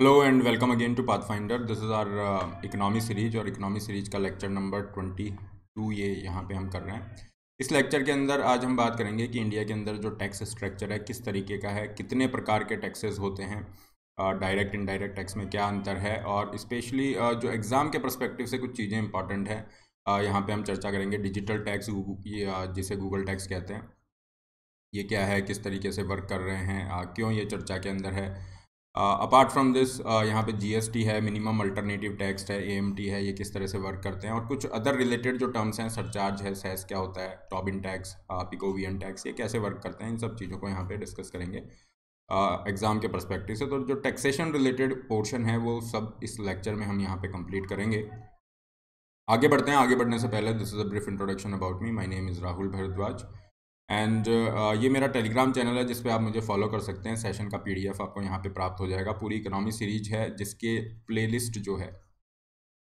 hello and welcome again to pathfinder this is our uh, series और economy series का lecture number twenty two ये यहाँ पे हम कर रहे हैं इस लेक्चर के अंदर आज हम बात करेंगे कि इंडिया के अंदर जो टैक्स स्ट्रक्चर है किस तरीके का है कितने प्रकार के टैक्सेस होते हैं डायरेक्ट इनडायरेक्ट टैक्स में क्या अंतर है और स्पेशली uh, जो एग्ज़ाम के परस्पेक्टिव से कुछ चीज़ें इंपॉर्टेंट हैं uh, यहाँ पर हम चर्चा करेंगे डिजिटल टैक्स जिसे गूगल टैक्स कहते हैं ये क्या है किस तरीके से वर्क कर रहे हैं क्यों ये चर्चा के अंदर है अपार्ट फ्रॉम दिस यहाँ पे जीएसटी है मिनिमम अल्टरनेटिव टैक्स है ए है ये किस तरह से वर्क करते हैं और कुछ अदर रिलेटेड जो टर्म्स हैं सरचार्ज है सेस क्या होता है Tobin tax Pigovian tax ये कैसे वर्क करते हैं इन सब चीज़ों को यहाँ पे डिस्कस करेंगे एग्ज़ाम के परस्पेक्टिव से तो जो टैक्सेशन रिलेटेड पोर्शन है वो सब इस लेक्चर में हम यहाँ पे कंप्लीट करेंगे आगे बढ़ते हैं आगे बढ़ने से पहले this is a brief introduction about me my name is Rahul Bhardwaj and uh, ये मेरा टेलीग्राम चैनल है जिस आप मुझे फॉलो कर सकते हैं सेशन का पीडीएफ आपको यहाँ पे प्राप्त हो जाएगा पूरी इकोनॉमी सीरीज है जिसके प्लेलिस्ट जो है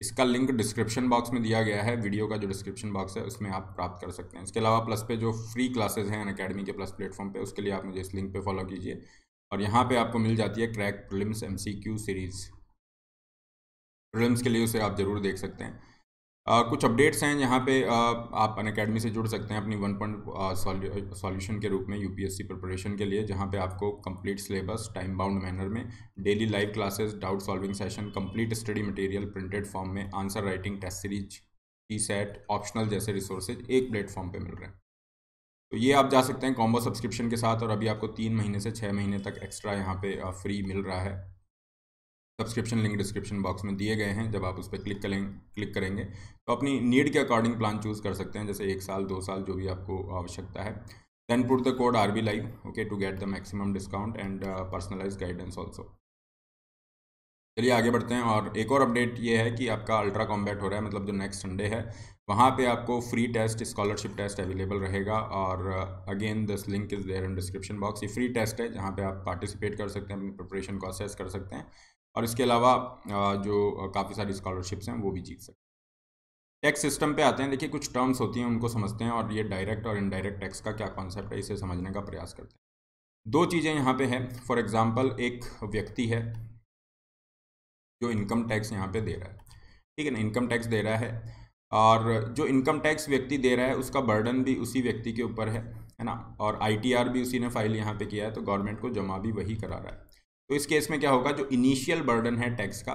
इसका लिंक डिस्क्रिप्शन बॉक्स में दिया गया है वीडियो का जो डिस्क्रिप्शन बॉक्स है उसमें आप प्राप्त कर सकते हैं इसके अलावा प्लस पे जो फ्री क्लासेज हैं अकेडमी के प्लस प्लेटफॉर्म पर उसके लिए आप मुझे इस लिंक पे फॉलो कीजिए और यहाँ पर आपको मिल जाती है crack prelims M series prelims के लिए उसे आप ज़रूर देख सकते हैं आ, कुछ अपडेट्स हैं यहाँ पे आ, आप अन अकेडमी से जुड़ सकते हैं अपनी वन पॉइंट सॉल्यूशन के रूप में यूपीएससी प्रिपरेशन के लिए जहाँ पे आपको complete syllabus time bound manner में daily live classes doubt solving session complete study material printed form में answer writing test series T set optional जैसे रिसोर्सेज एक प्लेटफॉर्म पर मिल रहे हैं तो ये आप जा सकते हैं कॉम्बो सब्सक्रिप्शन के साथ और अभी आपको तीन महीने से छः महीने तक एक्स्ट्रा यहाँ पे फ्री मिल रहा है सब्सक्रिप्शन लिंक डिस्क्रिप्शन बॉक्स में दिए गए हैं जब आप उस पर क्लिक करें क्लिक करेंगे तो अपनी नीड के अकॉर्डिंग प्लान चूज़ कर सकते हैं जैसे एक साल दो साल जो भी आपको आवश्यकता है then put the code R B live okay to get the maximum discount and personalise guidance also चलिए आगे बढ़ते हैं और एक और अपडेट ये है कि आपका अल्ट्रा कॉम्बैट हो रहा है मतलब जो नेक्स्ट संडे है वहाँ पे आपको free test scholarship test available रहेगा और again this link is there in description box ये फ्री टेस्ट है जहाँ पे आप पार्टिसिपेट कर सकते हैं अपनी प्रिपरेशन को असेस कर सकते हैं और इसके अलावा जो काफ़ी सारी स्कॉलरशिप्स हैं वो भी जीत सकते टैक्स सिस्टम पे आते हैं देखिए कुछ टर्म्स होती हैं उनको समझते हैं और ये डायरेक्ट और इनडायरेक्ट टैक्स का क्या कॉन्सेप्ट है इसे समझने का प्रयास करते हैं दो चीज़ें यहाँ पे है फॉर एग्जांपल एक व्यक्ति है जो इनकम टैक्स यहाँ पे दे रहा है ठीक है ना इनकम टैक्स दे रहा है और जो इनकम टैक्स व्यक्ति दे रहा है उसका बर्डन भी उसी व्यक्ति के ऊपर है है ना और आई भी उसी ने फाइल यहाँ पर किया है तो गवर्नमेंट को जमा भी वही करा रहा है तो इस केस में क्या होगा जो इनिशियल बर्डन है टैक्स का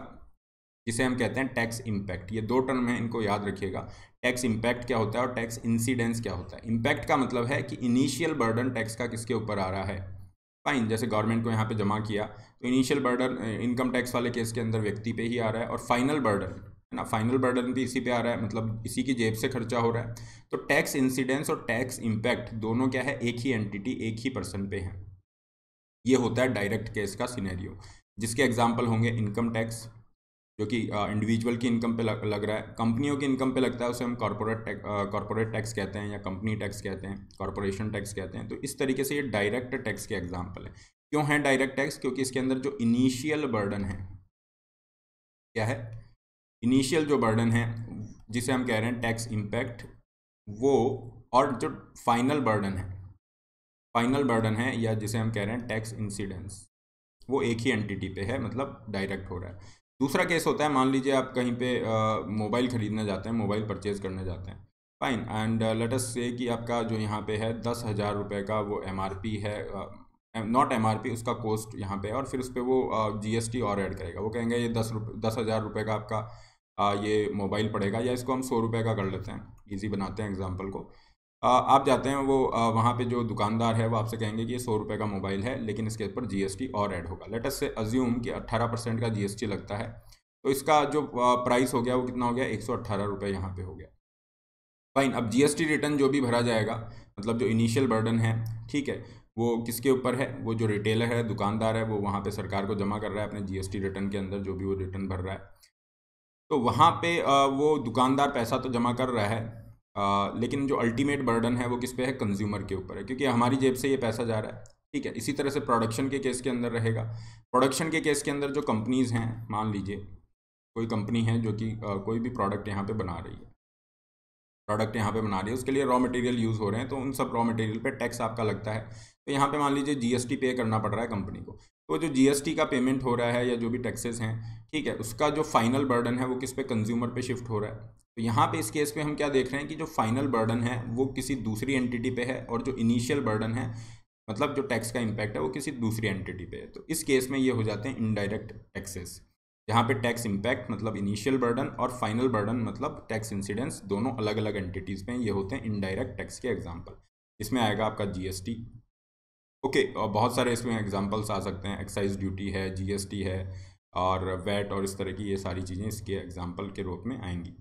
जिसे हम कहते हैं टैक्स इम्पैक्ट ये दो टर्म है इनको याद रखिएगा टैक्स इम्पैक्ट क्या होता है और टैक्स इंसिडेंस क्या होता है इम्पैक्ट का मतलब है कि इनिशियल बर्डन टैक्स का किसके ऊपर आ रहा है फाइन जैसे गवर्नमेंट को यहाँ पे जमा किया तो इनिशियल बर्डन इनकम टैक्स वाले केस के अंदर व्यक्ति पे ही आ रहा है और फाइनल बर्डन है ना फाइनल बर्डन भी इसी पे आ रहा है मतलब इसी की जेब से खर्चा हो रहा है तो टैक्स इंसिडेंस और टैक्स इम्पैक्ट दोनों क्या है एक ही एंटिटी एक ही पर्सन पे हैं ये होता है डायरेक्ट केस का सिनेरियो जिसके एग्जाम्पल होंगे इनकम टैक्स जो कि इंडिविजुअल की इनकम पे लग, लग रहा है कंपनियों की इनकम पे लगता है उसे हम कॉरपोरेट टैक्स कॉरपोरेट टैक्स कहते हैं या कंपनी टैक्स कहते हैं कॉरपोरेशन टैक्स कहते हैं तो इस तरीके से ये डायरेक्ट टैक्स के एग्जाम्पल है क्यों है डायरेक्ट टैक्स क्योंकि इसके अंदर जो इनिशियल बर्डन है क्या है इनिशियल जो बर्डन है जिसे हम कह रहे हैं टैक्स इम्पैक्ट वो और जो फाइनल बर्डन है फाइनल बर्डन है या जिसे हम कह रहे हैं टैक्स इंसिडेंस वो एक ही एंटिटी पे है मतलब डायरेक्ट हो रहा है दूसरा केस होता है मान लीजिए आप कहीं पे मोबाइल ख़रीदने जाते हैं मोबाइल परचेज करने जाते हैं फाइन एंड लेट अस से कि आपका जो यहाँ पे है दस हज़ार रुपये का वो एम है नॉट एम उसका कॉस्ट यहाँ पे और फिर उस पर वो जी टी और ऐड करेगा वो कहेंगे ये दस रुपये दस हज़ार रुपये का आपका ये मोबाइल पड़ेगा या इसको हम सौ रुपये का कर लेते हैं ईजी बनाते हैं एग्जाम्पल को आप जाते हैं वो वहाँ पे जो दुकानदार है वो आपसे कहेंगे कि ये सौ रुपये का मोबाइल है लेकिन इसके ऊपर जीएसटी और ऐड होगा लेटेस्ट से अज्यूम कि 18 परसेंट का जीएसटी लगता है तो इसका जो प्राइस हो गया वो कितना हो गया एक सौ अट्ठारह रुपये यहाँ पर हो गया फाइन अब जीएसटी रिटर्न जो भी भरा जाएगा मतलब जो इनिशियल बर्डन है ठीक है वो किसके ऊपर है वो जो रिटेलर है दुकानदार है वो वहाँ पर सरकार को जमा कर रहा है अपने जीएसटी रिटर्न के अंदर जो भी वो रिटर्न भर रहा है तो वहाँ पे वो दुकानदार पैसा तो जमा कर रहा है आ, लेकिन जो अल्टीमेट बर्डन है वो किस पे है कंज्यूमर के ऊपर है क्योंकि हमारी जेब से ये पैसा जा रहा है ठीक है इसी तरह से प्रोडक्शन के केस के अंदर रहेगा प्रोडक्शन के केस के अंदर जो कंपनीज़ हैं मान लीजिए कोई कंपनी है जो कि कोई भी प्रोडक्ट यहाँ पे बना रही है प्रोडक्ट यहाँ पे बना रही है उसके लिए रॉ मटेरियल यूज़ हो रहे हैं तो उन सब रॉ मटेरियल पे टैक्स आपका लगता है तो यहाँ पे मान लीजिए जीएसटी पे करना पड़ रहा है कंपनी को तो जो जीएसटी का पेमेंट हो रहा है या जो भी टैक्सेस हैं ठीक है उसका जो फाइनल बर्डन है वो किस पे कंज्यूमर पे शिफ्ट हो रहा है तो यहाँ पे इस केस पे हम क्या देख रहे हैं कि जो फाइनल बर्डन है वो किसी दूसरी एंटिटी पे है और जो इनिशियल बर्डन है मतलब जो टैक्स का इम्पैक्ट है वो किसी दूसरी एंटिटी पे है तो इस केस में ये हो जाते हैं इनडायरेक्ट टैक्सेस यहाँ पे टैक्स इम्पैक्ट मतलब इनिशियल बर्डन और फाइनल बर्डन मतलब टैक्स इंसिडेंस दोनों अलग अलग एंटिटीज़ पर ये होते हैं इनडायरेक्ट टैक्स के एग्जाम्पल इसमें आएगा आपका टी ओके और बहुत सारे इसमें एग्जाम्पल्स आ सकते हैं एक्साइज ड्यूटी है टी है और वैट और इस तरह की ये सारी चीज़ें इसके एग्जाम्पल के रूप में आएंगी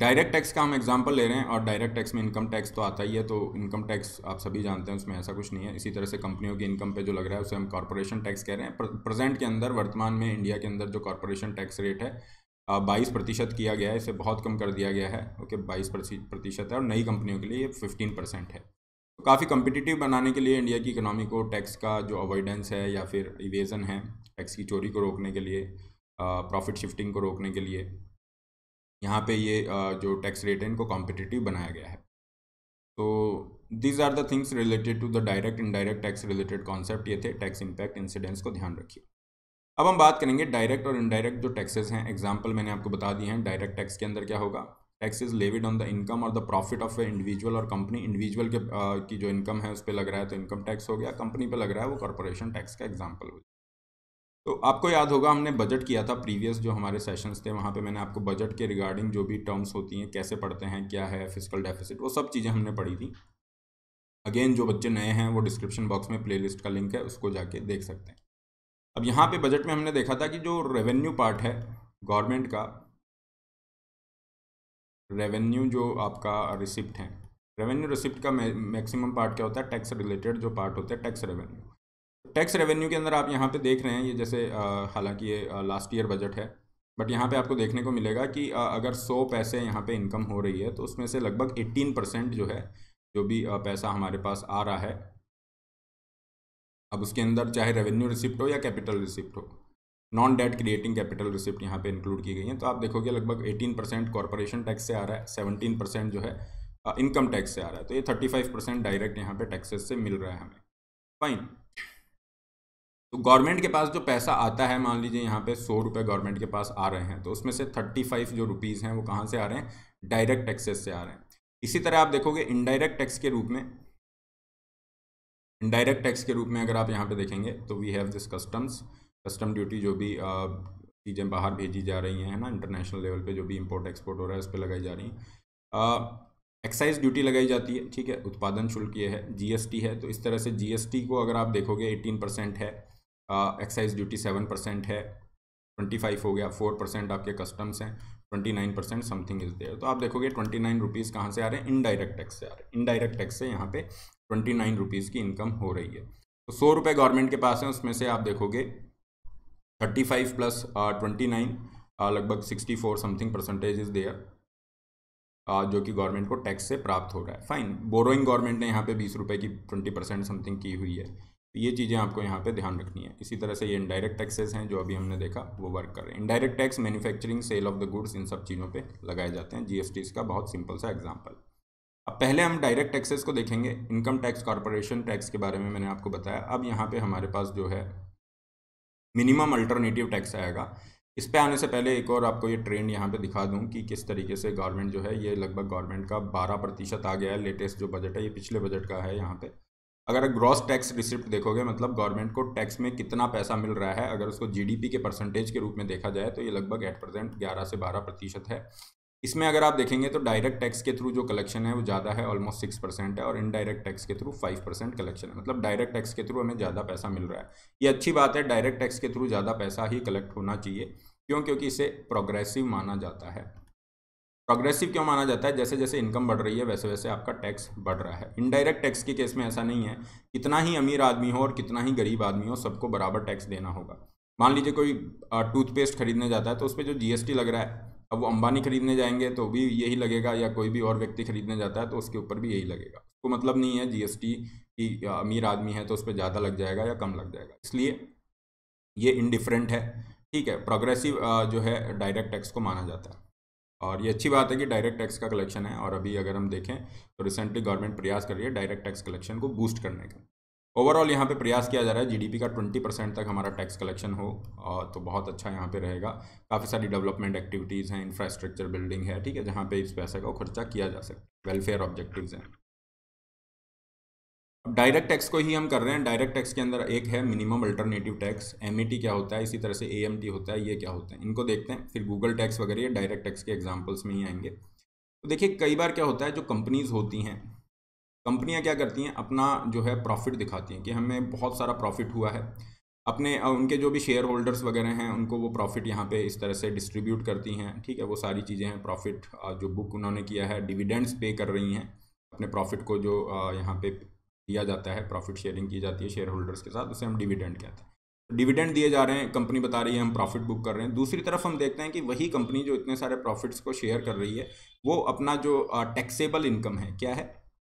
डायरेक्ट टैक्स का हम एग्जांपल ले रहे हैं और डायरेक्ट टैक्स में इनकम टैक्स तो आता ही है तो इनकम टैक्स आप सभी जानते हैं उसमें ऐसा कुछ नहीं है इसी तरह से कंपनियों की इनकम पे जो लग रहा है उसे हम कॉरपोरेशन टैक्स कह रहे हैं प्रेजेंट के अंदर वर्तमान में इंडिया के अंदर जो कॉरपोरेशन टैक्स रेट है बाईस प्रतिशत किया गया है इसे बहुत कम कर दिया गया है ओके बाईस प्रतिशत है और नई कंपनियों के लिए ये फिफ्टीन परसेंट है तो काफ़ी कम्पिटिटिव बनाने के लिए इंडिया की इकोनॉमी को टैक्स का जो अवॉइडेंस है या फिर इवेजन है टैक्स की चोरी को रोकने के लिए प्रॉफिट शिफ्टिंग को रोकने के लिए यहाँ पे ये जो टैक्स रेट है इनको कॉम्पिटिटिव बनाया गया है तो these are the things related to the direct indirect tax related concept ये थे टैक्स इम्पैक्ट इंसिडेंस को ध्यान रखिए अब हम बात करेंगे डायरेक्ट और इनडायरेक्ट जो टैक्सेस हैं एग्जाम्पल मैंने आपको बता दिए हैं डायरेक्ट टैक्स के अंदर क्या होगा tax is levied on the income और the profit of a individual और कंपनी इंडिविजुअल के आ, की जो इनकम है उस पर लग रहा है तो इनकम टैक्स हो गया कंपनी पर लग रहा है वो कॉरपोरेशन टैक्स का एग्जाम्पल हो तो आपको याद होगा हमने बजट किया था प्रीवियस जो हमारे सेशंस थे वहाँ पे मैंने आपको बजट के रिगार्डिंग जो भी टर्म्स होती हैं कैसे पढ़ते हैं क्या है फिजिकल डेफिसिट वो सब चीज़ें हमने पढ़ी थी अगेन जो बच्चे नए हैं वो डिस्क्रिप्शन बॉक्स में प्ले का लिंक है उसको जाके देख सकते हैं अब यहाँ पर बजट में हमने देखा था कि जो रेवेन्यू पार्ट है गवर्नमेंट का रेवेन्यू जो आपका रिसिप्ट है रेवेन्यू रिसिप्ट का मैक्सिमम पार्ट क्या होता है टैक्स रिलेटेड जो पार्ट होता है टैक्स रेवेन्यू टैक्स रेवेन्यू के अंदर आप यहाँ पे देख रहे हैं ये जैसे हालांकि ये लास्ट ईयर बजट है बट यहाँ पे आपको देखने को मिलेगा कि आ, अगर सौ पैसे यहाँ पे इनकम हो रही है तो उसमें से लगभग एट्टीन परसेंट जो है जो भी आ, पैसा हमारे पास आ रहा है अब उसके अंदर चाहे रेवेन्यू रिसिप्ट हो या कैपिटल रिसिप्ट हो non debt creating capital receipt यहाँ पर इंक्लूड की गई है तो आप देखोगे लगभग एटीन परसेंट टैक्स से आ रहा है सेवनटीन परसेंट जो है इनकम टैक्स से आ रहा है तो ये थर्टी परसेंट डायरेक्ट यहाँ पर टैक्सेस से मिल रहा है हमें फाइन तो गवर्नमेंट के पास जो पैसा आता है मान लीजिए यहाँ पे सौ रुपये गवर्नमेंट के पास आ रहे हैं तो उसमें से थर्टी फाइव जो रुपीज़ हैं वो कहाँ से आ रहे हैं डायरेक्ट टैक्सेस से आ रहे हैं इसी तरह आप देखोगे इनडायरेक्ट टैक्स के रूप में इनडायरेक्ट टैक्स के रूप में अगर आप यहाँ पे देखेंगे तो we have this customs custom duty जो भी चीज़ें बाहर भेजी जा रही हैं ना इंटरनेशनल लेवल पर जो भी इम्पोर्ट एक्सपोर्ट हो रहा है उस पर लगाई जा रही हैं एक्साइज ड्यूटी लगाई जाती है ठीक है उत्पादन शुल्क ये है जीएसटी है तो इस तरह से जीएसटी को अगर आप देखोगे 18 परसेंट है एक्साइज ड्यूटी सेवन परसेंट है ट्वेंटी फाइव हो गया फोर परसेंट आपके कस्टम्स हैं twenty nine percent something is there तो आप देखोगे ट्वेंटी नाइन रुपीज़ कहाँ से आ रहे हैं इनडायरेक्ट टैक्स से आ रहे हैं इनडायरेक्ट टैक्स से यहाँ पे ट्वेंटी नाइन रुपीज़ की इनकम हो रही है तो सौ रुपये गवर्नमेंट के पास है उसमें से आप देखोगे thirty five plus twenty nine लगभग sixty four something percentage is there जो कि गवर्नमेंट को टैक्स से प्राप्त हो रहा है फाइन बोरोइंग गवर्नमेंट ने यहाँ पे बीस रुपये की ट्वेंटी परसेंट समथिंग की हुई है तो ये चीज़ें आपको यहाँ पे ध्यान रखनी है इसी तरह से ये इनडायरेक्ट टैक्सेस हैं जो अभी हमने देखा वो वर्क कर रहे हैं indirect tax manufacturing sale of the goods इन सब चीज़ों पे लगाए जाते हैं जीएसटी का बहुत सिंपल सा एग्जांपल अब पहले हम डायरेक्ट टैक्सेस को देखेंगे इनकम टैक्स कॉरपोरेशन टैक्स के बारे में मैंने आपको बताया अब यहाँ पर हमारे पास जो है मिनिमम अल्टरनेटिव टैक्स आएगा इस पर आने से पहले एक और आपको ये ट्रेंड यहाँ पर दिखा दूँ कि किस तरीके से गवर्नमेंट जो है ये लगभग गवर्नमेंट का बारह प्रतिशत आ गया है लेटेस्ट जो बजट है ये पिछले बजट का है यहाँ पर अगर ग्रॉस टैक्स रिसिप्ट देखोगे मतलब गवर्नमेंट को टैक्स में कितना पैसा मिल रहा है अगर उसको जीडीपी के परसेंटेज के रूप में देखा जाए तो ये लगभग एट परसेंट ग्यारह से बारह प्रतिशत है इसमें अगर आप देखेंगे तो डायरेक्ट टैक्स के थ्रू जो कलेक्शन है वो ज़्यादा है ऑलमोस्ट सिक्स परसेंट है और इनडायरेक्ट टैक्स के थ्रू फाइव परसेंट कलेक्शन है मतलब डायरेक्ट टैक्स के थ्रू हमें ज़्यादा पैसा मिल रहा है ये अच्छी बात है डायरेक्ट टैक्स के थ्रू ज़्यादा पैसा ही कलेक्ट होना चाहिए क्यों क्योंकि इसे प्रोग्रेसिव माना जाता है प्रोग्रेसिव क्यों माना जाता है जैसे जैसे इनकम बढ़ रही है वैसे वैसे आपका टैक्स बढ़ रहा है इनडायरेक्ट टैक्स के केस में ऐसा नहीं है कितना ही अमीर आदमी हो और कितना ही गरीब आदमी हो सबको बराबर टैक्स देना होगा मान लीजिए कोई टूथपेस्ट खरीदने जाता है तो उस पर जो जीएसटी लग रहा है अब वो अंबानी खरीदने जाएंगे तो भी यही लगेगा या कोई भी और व्यक्ति खरीदने जाता है तो उसके ऊपर भी यही लगेगा उसको तो मतलब नहीं है जीएसटी कि अमीर आदमी है तो उस पर ज़्यादा लग जाएगा या कम लग जाएगा इसलिए ये इनडिफरेंट है ठीक है प्रोग्रेसिव जो है डायरेक्ट टैक्स को माना जाता है और ये अच्छी बात है कि डायरेक्ट टैक्स का कलेक्शन है और अभी अगर हम देखें तो रिसेंटली गवर्नमेंट प्रयास कर रही है डायरेक्ट टैक्स कलेक्शन को बूस्ट करने का ओवरऑल यहाँ पे प्रयास किया जा रहा है जीडीपी का 20 परसेंट तक हमारा टैक्स कलेक्शन हो और तो बहुत अच्छा यहाँ पे रहेगा काफ़ी सारी डेवलपमेंट एक्टिविटीज़ हैं इंफ्रास्ट्रक्चर बिल्डिंग है ठीक है जहाँ पे इस पैसे का खर्चा किया जा सकता है वेलफेयर ऑब्जेक्टिव्स हैं अब डायरेक्ट टैक्स को ही हम कर रहे हैं डायरेक्ट टैक्स के अंदर एक है मिनिमम अल्टरनेटिव टैक्स एम क्या होता है इसी तरह से ए होता है ये क्या होता है इनको देखते हैं फिर गूगल टैक्स वगैरह डायरेक्ट टैक्स के एग्जाम्पल्स में ही आएंगे तो देखिए कई बार क्या होता है जो कंपनीज होती हैं कंपनियां क्या करती हैं अपना जो है प्रॉफिट दिखाती हैं कि हमें बहुत सारा प्रॉफिट हुआ है अपने उनके जो भी शेयर होल्डर्स वगैरह हैं उनको वो प्रॉफिट यहाँ पे इस तरह से डिस्ट्रीब्यूट करती हैं ठीक है वो सारी चीज़ें हैं प्रॉफिट जो बुक उन्होंने किया है डिविडेंड्स पे कर रही हैं अपने प्रॉफिट को जो यहाँ पे दिया जाता है प्रॉफिट शेयरिंग की जाती है शेयर होल्डर्स के साथ उसे हम डिविडेंड कहते हैं डिविडेंड दिए जा रहे हैं कंपनी बता रही है हम प्रॉफिट बुक कर रहे हैं दूसरी तरफ हम देखते हैं कि वही कंपनी जो इतने सारे प्रॉफिट्स को शेयर कर रही है वो अपना जो टैक्सेबल इनकम है क्या है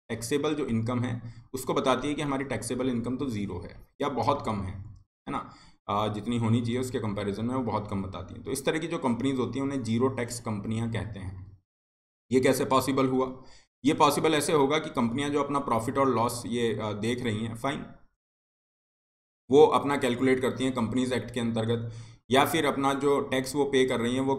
टैक्सेबल जो इनकम है उसको बताती है कि हमारी टैक्सेबल इनकम तो ज़ीरो है या बहुत कम है है ना जितनी होनी चाहिए उसके कंपेरिजन में वो बहुत कम बताती हैं तो इस तरह की जो कंपनीज होती हैं उन्हें जीरो टैक्स कंपनियाँ कहते हैं ये कैसे पॉसिबल हुआ ये पॉसिबल ऐसे होगा कि कंपनियां जो अपना प्रॉफिट और लॉस ये देख रही हैं फाइन वो अपना कैलकुलेट करती हैं कंपनीज एक्ट के अंतर्गत या फिर अपना जो टैक्स वो पे कर रही हैं वो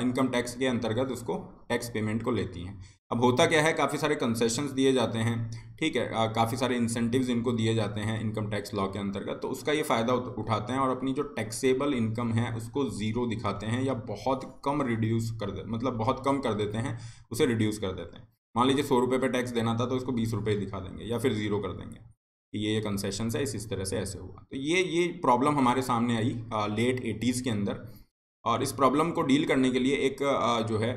इनकम टैक्स के अंतर्गत उसको टैक्स पेमेंट को लेती हैं अब होता क्या है काफ़ी सारे कंसेशंस दिए जाते हैं ठीक है काफ़ी सारे इंसेंटिव्स इनको दिए जाते हैं इनकम टैक्स लॉ के अंतर्गत तो उसका ये फ़ायदा उठाते हैं और अपनी जो टैक्सेबल इनकम है उसको ज़ीरो दिखाते हैं या बहुत कम रिड्यूस कर दे मतलब बहुत कम कर देते हैं उसे रिड्यूस कर देते हैं मान लीजिए सौ रुपये पर टैक्स देना था तो इसको बीस रुपये दिखा देंगे या फिर ज़ीरो कर देंगे कि ये ये कंसेशन है इस इस तरह से ऐसे हुआ तो ये ये प्रॉब्लम हमारे सामने आई आ, लेट एटीज़ के अंदर और इस प्रॉब्लम को डील करने के लिए एक आ, जो है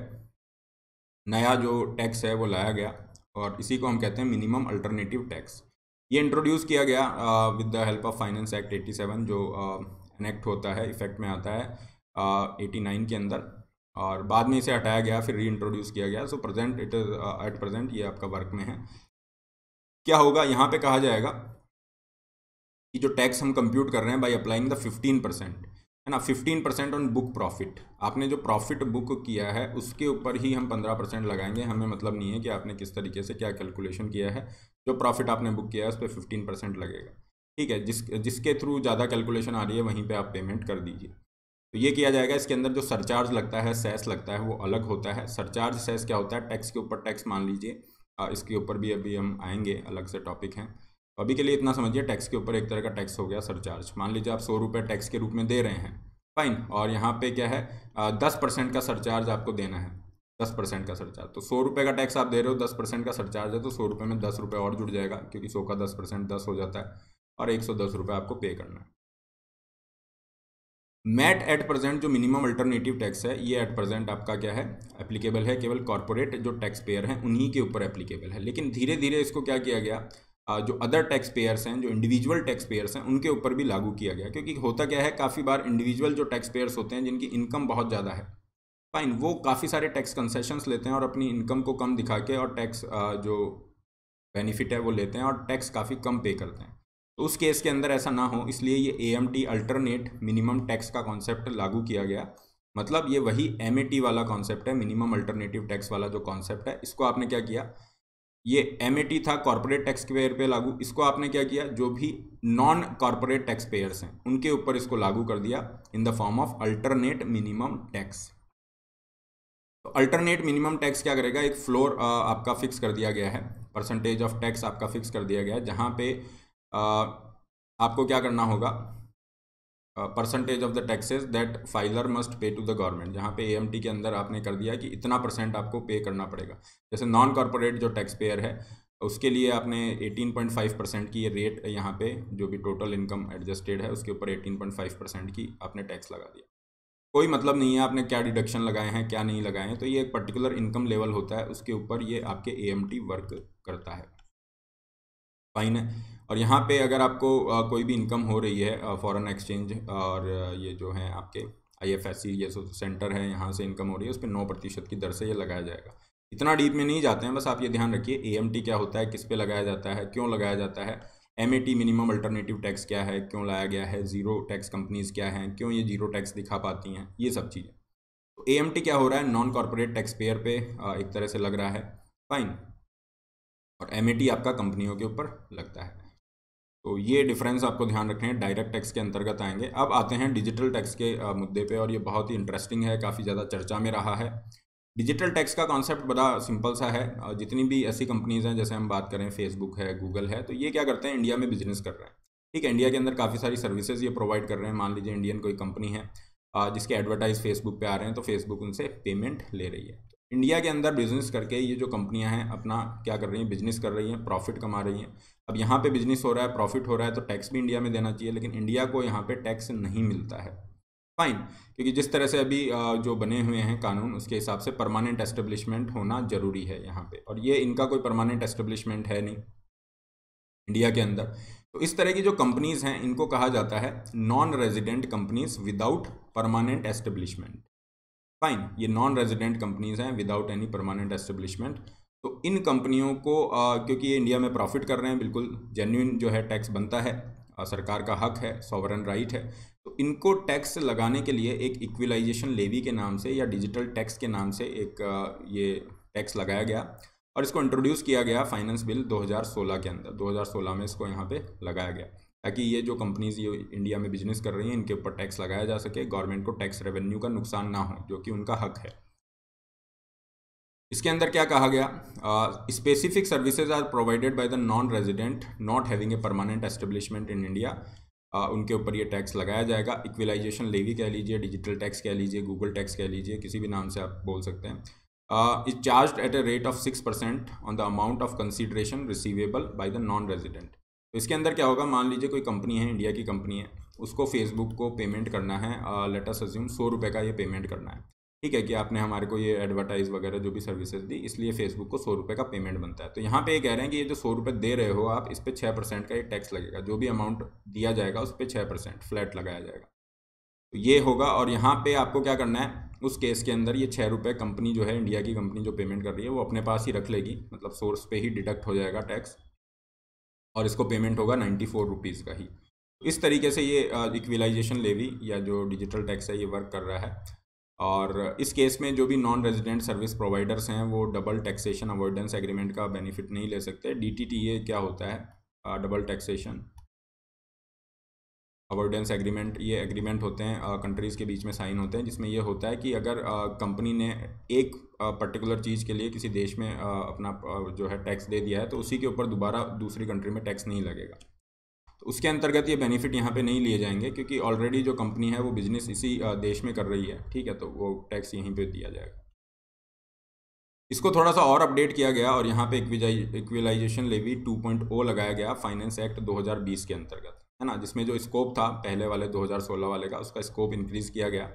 नया जो टैक्स है वो लाया गया और इसी को हम कहते हैं मिनिमम अल्टरनेटिव टैक्स ये इंट्रोड्यूस किया गया with the help of finance act 87 जो एनेक्ट होता है इफेक्ट में आता है एटी नाइन के अंदर और बाद में इसे हटाया गया फिर री इंट्रोड्यूस किया गया so present it is at present ये आपका वर्क में है क्या होगा यहाँ पे कहा जाएगा कि जो टैक्स हम कंप्यूट कर रहे हैं by applying the fifteen percent है ना fifteen percent on book profit आपने जो प्रॉफिट बुक किया है उसके ऊपर ही हम पंद्रह परसेंट लगाएंगे हमें मतलब नहीं है कि आपने किस तरीके से क्या कैलकुलेशन किया है जो प्रॉफिट आपने बुक किया है उस पर फिफ्टीन परसेंट लगेगा ठीक है जिस जिसके थ्रू ज़्यादा कैलकुलेशन आ रही है वहीं पे आप पेमेंट कर दीजिए तो ये किया जाएगा इसके अंदर जो सरचार्ज लगता है सेस लगता है वो अलग होता है सरचार्ज सेस क्या होता है टैक्स के ऊपर टैक्स मान लीजिए इसके ऊपर भी अभी हम आएंगे अलग से टॉपिक हैं तो अभी के लिए इतना समझिए टैक्स के ऊपर एक तरह का टैक्स हो गया सरचार्ज मान लीजिए आप सौ रुपये टैक्स के रूप में दे रहे हैं फाइन और यहाँ पे क्या है दस परसेंट का सरचार्ज आपको देना है दस परसेंट का सरचार्ज तो सौ रुपये का टैक्स आप दे रहे हो दस परसेंट का सरचार्ज है तो सौ रुपये में दस रुपये और जुड़ जाएगा क्योंकि सौ का दस परसेंट दस हो जाता है और एक सौ दस रुपये आपको पे करना है मैट एट प्रेजेंट जो मिनिमम अल्टरनेटिव टैक्स है ये एट प्रेजेंट आपका क्या है एप्लीकेबल है केवल कॉरपोरेट जो टैक्स पेयर हैं उन्हीं के ऊपर एप्लीकेबल है लेकिन धीरे धीरे इसको क्या किया गया जो अदर टैक्स पेयर्स हैं जो इंडिविजुअल टैक्स पेयर्स हैं उनके ऊपर भी लागू किया गया क्योंकि होता क्या है काफ़ी बार इंडिविजुअल जो टैक्स पेयर्स होते हैं जिनकी इनकम बहुत ज़्यादा है फाइन वो काफ़ी सारे टैक्स कंसेशंस लेते हैं और अपनी इनकम को कम दिखा के और टैक्स जो बेनिफिट है वो लेते हैं और टैक्स काफ़ी कम पे करते हैं तो उस केस के अंदर ऐसा ना हो इसलिए ये A M T alternate minimum tax का कॉन्सेप्ट लागू किया गया मतलब ये वही एम ए टी वाला कॉन्सेप्ट है मिनिमम अल्टरनेटिव टैक्स वाला जो कॉन्सेप्ट है इसको आपने क्या किया ये एम ए टी था कॉरपोरेट टैक्स पेयर पे लागू इसको आपने क्या किया जो भी नॉन कॉरपोरेट टैक्स पेयर्स हैं उनके ऊपर इसको लागू कर दिया in the form of alternate minimum tax तो अल्टरनेट मिनिमम टैक्स क्या करेगा एक फ्लोर आपका फिक्स कर दिया गया है परसेंटेज ऑफ टैक्स आपका फिक्स कर दिया गया है जहाँ पे आपको क्या करना होगा percentage of the taxes that filer must pay to the government जहाँ पे एएमटी के अंदर आपने कर दिया कि इतना परसेंट आपको पे करना पड़ेगा जैसे नॉन कॉरपोरेट जो टैक्स पेयर है उसके लिए आपने 18.5 परसेंट की रेट यहाँ पे जो भी टोटल इनकम एडजस्टेड है उसके ऊपर 18.5 परसेंट की आपने टैक्स लगा दिया कोई मतलब नहीं है आपने क्या डिडक्शन लगाए हैं क्या नहीं लगाए हैं तो ये एक पर्टिकुलर इनकम लेवल होता है उसके ऊपर ये आपके ए वर्क करता है फाइन है और यहाँ पे अगर आपको कोई भी इनकम हो रही है फॉरेन एक्सचेंज और ये जो है आपके आई एफ एस सी ये सेंटर है यहाँ से इनकम हो रही है उस पर नौ प्रतिशत की दर से ये लगाया जाएगा इतना डीप में नहीं जाते हैं बस आप ये ध्यान रखिए ए एम टी क्या होता है किस पे लगाया जाता है क्यों लगाया जाता है M A T minimum alternative tax क्या है क्यों लाया गया है जीरो टैक्स कंपनीज क्या हैं क्यों ये जीरो टैक्स दिखा पाती हैं ये सब चीज़ें तो ए एम टी क्या हो रहा है नॉन कॉरपोरेट टैक्स पेयर पे एक तरह से लग रहा है फाइन और एम ए टी आपका कंपनियों के ऊपर लगता है तो ये डिफरेंस आपको ध्यान रखने हैं डायरेक्ट टैक्स के अंतर्गत आएंगे अब आते हैं डिजिटल टैक्स के मुद्दे पे और ये बहुत ही इंटरेस्टिंग है काफ़ी ज़्यादा चर्चा में रहा है डिजिटल टैक्स का कॉन्सेप्ट बड़ा सिंपल सा है जितनी भी ऐसी कंपनीज़ हैं जैसे हम बात करें फेसबुक है गूगल है तो ये क्या करते हैं इंडिया में बिजनेस कर रहे हैं ठीक है इंडिया के अंदर काफ़ी सारी सर्विसेज ये प्रोवाइड कर रहे हैं मान लीजिए इंडियन कोई कंपनी है जिसके एडवर्टाइज फेसबुक पर आ रहे हैं तो फेसबुक उनसे पेमेंट ले रही है इंडिया के अंदर बिजनेस करके ये जो कंपनियां हैं अपना क्या कर रही हैं बिजनेस कर रही हैं प्रॉफिट कमा रही हैं अब यहाँ पे बिजनेस हो रहा है प्रॉफिट हो रहा है तो टैक्स भी इंडिया में देना चाहिए लेकिन इंडिया को यहाँ पे टैक्स नहीं मिलता है फाइन क्योंकि जिस तरह से अभी जो बने हुए हैं कानून उसके हिसाब से परमानेंट एस्टेब्लिशमेंट होना ज़रूरी है यहाँ पे और ये इनका कोई परमानेंट एस्टेब्लिशमेंट है नहीं इंडिया के अंदर तो इस तरह की जो कंपनीज़ हैं इनको कहा जाता है non resident companies without permanent establishment fine ये नॉन रेजिडेंट कंपनीज़ हैं विदाउट एनी परमानेंट एस्टेब्लिशमेंट तो इन कंपनियों को आ, क्योंकि ये इंडिया में प्रॉफिट कर रहे हैं बिल्कुल जेन्यून जो है टैक्स बनता है आ, सरकार का हक है सॉवरन राइट है तो इनको टैक्स लगाने के लिए एक इक्विलाइजेशन लेवी के नाम से या डिजिटल टैक्स के नाम से एक आ, ये टैक्स लगाया गया और इसको इंट्रोड्यूस किया गया फाइनेंस बिल 2016 के अंदर 2016 में इसको यहाँ पे लगाया गया ताकि ये जो कंपनीज ये इंडिया में बिजनेस कर रही हैं इनके ऊपर टैक्स लगाया जा सके गवर्नमेंट को टैक्स रेवेन्यू का नुकसान ना हो जो कि उनका हक है इसके अंदर क्या कहा गया specific services are provided by the non resident not having a permanent establishment in India उनके ऊपर ये टैक्स लगाया जाएगा इक्विलाइजेशन लेवी कह लीजिए डिजिटल टैक्स कह लीजिए गूगल टैक्स कह लीजिए किसी भी नाम से आप बोल सकते हैं is charge at a rate of six percent on the amount of consideration receivable by the non resident इसके अंदर क्या होगा मान लीजिए कोई कंपनी है इंडिया की कंपनी है उसको फेसबुक को पेमेंट करना है लेटस अज्यूम सौ रुपये का ये पेमेंट करना है ठीक है कि आपने हमारे को ये एडवर्टाइज़ वगैरह जो भी सर्विसेज दी इसलिए फेसबुक को सौ रुपये का पेमेंट बनता है तो यहाँ पे ये कह रहे हैं कि ये जो सौ रुपये दे रहे हो आप इस पर छः परसेंट का ये टैक्स लगेगा जो भी अमाउंट दिया जाएगा उस पर छः परसेंट फ्लैट लगाया जाएगा तो ये होगा और यहाँ पे आपको क्या करना है उस केस के अंदर ये छः रुपये कंपनी जो है इंडिया की कंपनी जो पेमेंट कर रही है वो अपने पास ही रख लेगी मतलब सोर्स पे ही डिडक्ट हो जाएगा टैक्स और इसको पेमेंट होगा नाइन्टी फोर रुपीज़ का ही तो इस तरीके से ये इक्विलाइजेशन लेवी या जो डिजिटल टैक्स है ये वर्क कर रहा है और इस केस में जो भी नॉन रेजिडेंट सर्विस प्रोवाइडर्स हैं वो डबल टैक्सेशन अवॉइडेंस एग्रीमेंट का बेनिफिट नहीं ले सकते डीटीटीए क्या होता है डबल टैक्सेशन अवॉइडेंस एग्रीमेंट ये एग्रीमेंट होते हैं कंट्रीज़ के बीच में साइन होते हैं जिसमें ये होता है कि अगर कंपनी ने एक पर्टिकुलर चीज़ के लिए किसी देश में अपना जो है टैक्स दे दिया है तो उसी के ऊपर दोबारा दूसरी कंट्री में टैक्स नहीं लगेगा तो उसके अंतर्गत ये बेनिफिट यहाँ पे नहीं लिए जाएंगे क्योंकि ऑलरेडी जो कंपनी है वो बिजनेस इसी देश में कर रही है ठीक है तो वो टैक्स यहीं पे दिया जाएगा इसको थोड़ा सा और अपडेट किया गया और यहाँ पे इक्विलाइजेशन लेवी 2.0 लगाया गया फाइनेंस एक्ट 2020 के अंतर्गत है ना जिसमें जो स्कोप था पहले वाले 2016 वाले का उसका स्कोप इंक्रीज़ किया गया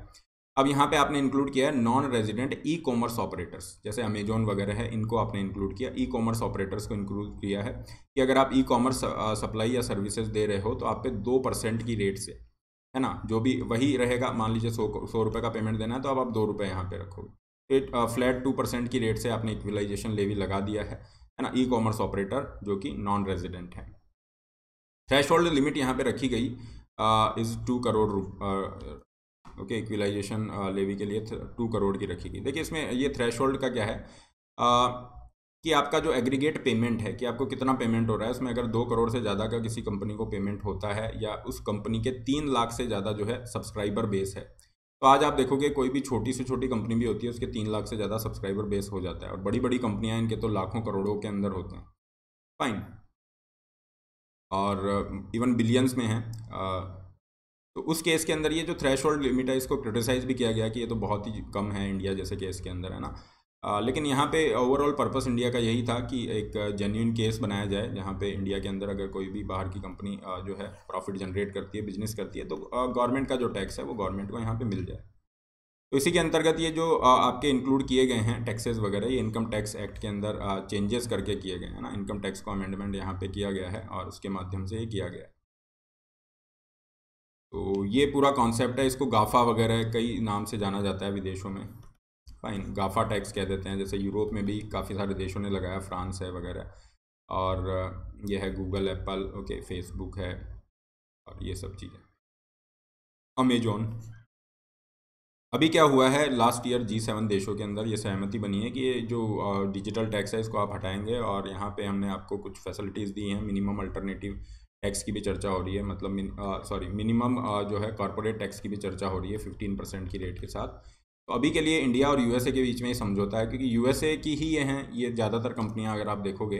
अब यहाँ पे आपने इंक्लूड किया है non resident e commerce operators जैसे अमेजोन वगैरह है इनको आपने इंक्लूड किया ई कॉमर्स ऑपरेटर्स को इंक्लूड किया है कि अगर आप ई कॉमर्स सप्लाई या सर्विसेज दे रहे हो तो आप पे दो परसेंट की रेट से है ना जो भी वही रहेगा मान लीजिए सौ सौ रुपये का पेमेंट देना है तो अब आप दो रुपये यहाँ पर रखोगे फिर फ्लैट टू परसेंट की रेट से आपने इक्विलाइजेशन लेवी लगा दिया है है ना ई कॉमर्स ऑपरेटर जो कि नॉन रेजिडेंट है थ्रेश लिमिट यहाँ पर रखी गई is two crore okay equalisation levy के लिए टू करोड़ की रखी गई देखिए इसमें ये थ्रेश का क्या है आ, कि आपका जो एग्रीगेट पेमेंट है कि आपको कितना पेमेंट हो रहा है उसमें अगर दो करोड़ से ज़्यादा का किसी कंपनी को पेमेंट होता है या उस कंपनी के तीन लाख से ज़्यादा जो है सब्सक्राइबर बेस है तो आज आप देखोगे कोई भी छोटी से छोटी कंपनी भी होती है उसके तीन लाख से ज़्यादा सब्सक्राइबर बेस हो जाता है और बड़ी बड़ी कंपनियाँ इनके तो लाखों करोड़ों के अंदर होते हैं फाइन और इवन बिलियंस में हैं तो उस केस के अंदर ये जो थ्रेश लिमिट है इसको क्रिटिसाइज़ भी किया गया कि ये तो बहुत ही कम है इंडिया जैसे केस के अंदर है ना आ, लेकिन यहाँ पे ओवरऑल पर्पस इंडिया का यही था कि एक जेन्यून केस बनाया जाए जहाँ पे इंडिया के अंदर अगर कोई भी बाहर की कंपनी जो है प्रॉफिट जनरेट करती है बिजनेस करती है तो गवर्नमेंट का जो टैक्स है वो गवर्नमेंट को यहाँ पे मिल जाए तो इसी के अंतर्गत ये जो आपके इंक्लूड किए गए हैं टैक्सेस वगैरह ये इनकम टैक्स एक्ट के अंदर चेंजेस करके किए गए हैं ना इनकम टैक्स को अमेंडमेंट यहाँ पे किया गया है और उसके माध्यम से ये किया गया है तो ये पूरा कॉन्सेप्ट है इसको गाफा वगैरह कई नाम से जाना जाता है विदेशों में फाइन गाफा टैक्स कह देते हैं जैसे यूरोप में भी काफ़ी सारे देशों ने लगाया फ्रांस है वगैरह और ये है गूगल एप्पल ओके फेसबुक है और ये सब चीज़ें अमेजोन अभी क्या हुआ है लास्ट ईयर जी सेवन देशों के अंदर ये सहमति बनी है कि ये जो डिजिटल टैक्स है इसको आप हटाएंगे और यहाँ पे हमने आपको कुछ फैसिलिटीज़ दी हैं मिनिमम अल्टरनेटिव टैक्स की भी चर्चा हो रही है मतलब सॉरी मिनिमम जो है कॉरपोरेट टैक्स की भी चर्चा हो रही है फिफ्टीन परसेंट की रेट के साथ तो अभी के लिए इंडिया और यूएसए के बीच में ये समझौता है क्योंकि यूएसए की ही ये हैं ये ज़्यादातर कंपनियां अगर आप देखोगे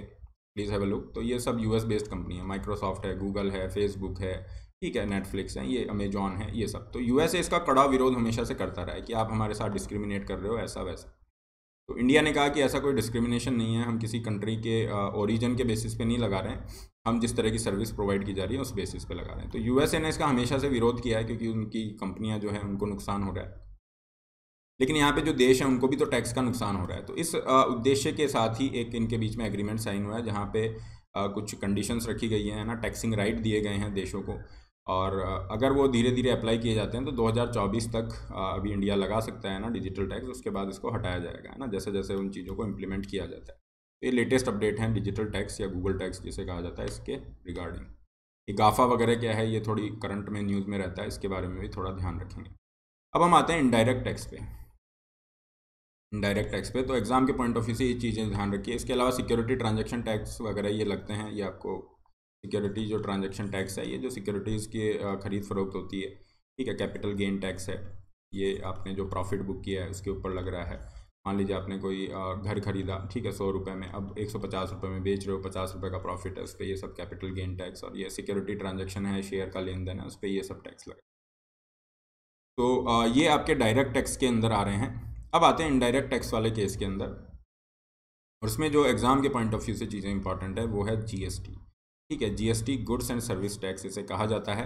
प्लीज़ हैव अ लुक तो ये सब यूएस बेस्ड कंपनी है माइक्रोसॉफ्ट है गूगल है फेसबुक है ठीक है नेटफ्लिक्स है ये अमेजॉन है ये सब तो यूएसए इसका कड़ा विरोध हमेशा से करता रहा है कि आप हमारे साथ डिस्क्रिमिनेट कर रहे हो ऐसा वैसा तो इंडिया ने कहा कि ऐसा कोई डिस्क्रिमिनेशन नहीं है हम किसी कंट्री के ओरिजन के बेसिस पे नहीं लगा रहे हैं हम जिस तरह की सर्विस प्रोवाइड की जा रही है उस बेसिस पे लगा रहे हैं तो यूएसए ने इसका हमेशा से विरोध किया है क्योंकि उनकी कंपनियां जो है उनको नुकसान हो रहा है लेकिन यहाँ पे जो देश है उनको भी तो टैक्स का नुकसान हो रहा है तो इस उद्देश्य के साथ ही एक इनके बीच में एग्रीमेंट साइन हुआ है जहाँ पे कुछ कंडीशंस रखी गई हैं ना टैक्सिंग राइट दिए गए हैं देशों को और अगर वो धीरे धीरे अप्लाई किए जाते हैं तो 2024 तक अभी इंडिया लगा सकता है ना डिजिटल टैक्स उसके बाद इसको हटाया जाएगा है ना जैसे जैसे उन चीज़ों को इम्प्लीमेंट किया जाता है तो ये लेटेस्ट अपडेट हैं डिजिटल टैक्स या गूगल टैक्स जिसे कहा जाता है इसके रिगार्डिंग इगाफा वगैरह क्या है ये थोड़ी करंट में न्यूज़ में रहता है इसके बारे में भी थोड़ा ध्यान रखेंगे अब हम आते हैं इनडायरेक्ट टैक्स पे इनडायरेक्ट टैक्स पे तो एग्ज़ाम के पॉइंट ऑफ व्यू से ये चीज़ें ध्यान रखिए इसके अलावा सिक्योरिटी ट्रांजेक्शन टैक्स वगैरह ये लगते हैं ये आपको सिक्योरिटी जो ट्रांजेक्शन टैक्स है ये जो सिक्योरिटीज़ की खरीद फरोख्त होती है ठीक है कैपिटल गेन टैक्स है ये आपने जो प्रॉफिट बुक किया है उसके ऊपर लग रहा है मान लीजिए आपने कोई घर खरीदा ठीक है सौ रुपये में अब एक सौ पचास रुपये में बेच रहे हो पचास रुपये का प्रॉफिट है उस पर ये सब कैपिटल गेन टैक्स और ये सिक्योरिटी ट्रांजेक्शन है शेयर का लेन देन है उस पर ये सब टैक्स लग तो ये आपके डायरेक्ट टैक्स के अंदर आ रहे हैं अब आते हैं इनडायरेक्ट टैक्स वाले केस के अंदर और उसमें जो एग्ज़ाम के पॉइंट ऑफ व्यू से चीज़ें इंपॉर्टेंट है वो है जीएसटी ठीक है GST goods and service tax इसे कहा जाता है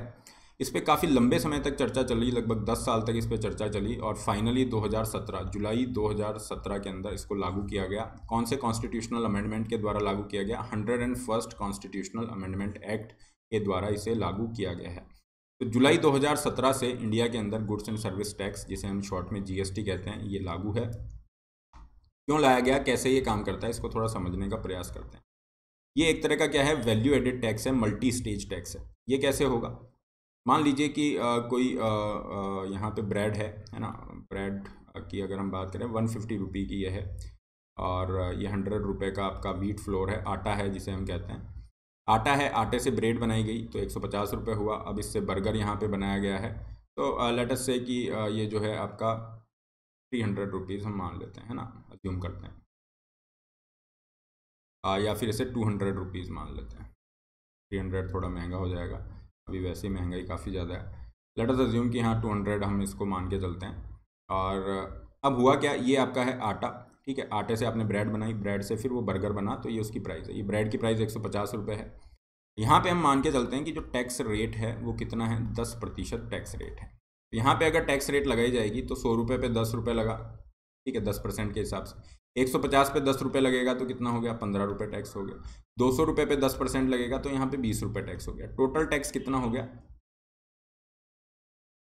इस पर काफ़ी लंबे समय तक चर्चा चली लगभग 10 साल तक इस पर चर्चा चली और फाइनली 2017 जुलाई 2017 के अंदर इसको लागू किया गया कौन से कॉन्स्टिट्यूशनल अमेंडमेंट के द्वारा लागू किया गया hundred and first constitutional amendment act के द्वारा इसे लागू किया गया है तो जुलाई 2017 से इंडिया के अंदर गुड्स एंड सर्विस टैक्स जिसे हम शॉर्ट में जीएसटी कहते हैं ये लागू है क्यों लाया गया कैसे ये काम करता है इसको थोड़ा समझने का प्रयास करते हैं ये एक तरह का क्या है वैल्यू एडेड टैक्स है मल्टी स्टेज टैक्स है ये कैसे होगा मान लीजिए कि आ, कोई यहाँ पे ब्रेड है है ना ब्रेड की अगर हम बात करें वन फिफ्टी रुपी की यह है और ये हंड्रेड रुपये का आपका वीट फ्लोर है आटा है जिसे हम कहते हैं आटा है आटे से ब्रेड बनाई गई तो एक सौ पचास रुपये हुआ अब इससे बर्गर यहाँ पे बनाया गया है तो लेटस से कि ये जो है आपका थ्री हंड्रेड रुपीज़ हम मान लेते हैं है ना अज्यूम करते हैं आ, या फिर इसे टू हंड्रेड रुपीज़ मान लेते हैं थ्री हंड्रेड थोड़ा महंगा हो जाएगा अभी वैसे ही महंगाई काफ़ी ज़्यादा है लेट अस अज्यूम कि हाँ टू हंड्रेड हम इसको मान के चलते हैं और अब हुआ क्या ये आपका है आटा ठीक है आटे से आपने ब्रेड बनाई ब्रेड से फिर वो बर्गर बना तो ये उसकी प्राइस है ये ब्रेड की प्राइस एक सौ पचास रुपये है यहाँ पर हम मान के चलते हैं कि जो टैक्स रेट है वो कितना है दस प्रतिशत टैक्स रेट है यहाँ पर अगर टैक्स रेट लगाई जाएगी तो सौ रुपये पर दस रुपये लगा ठीक है दस परसेंट के हिसाब से एक सौ पचास पे दस रुपये लगेगा तो कितना हो गया पंद्रह रुपये टैक्स हो गया दो सौ रुपये पे दस परसेंट लगेगा तो यहाँ पे बीस रुपये टैक्स हो गया टोटल टैक्स कितना हो गया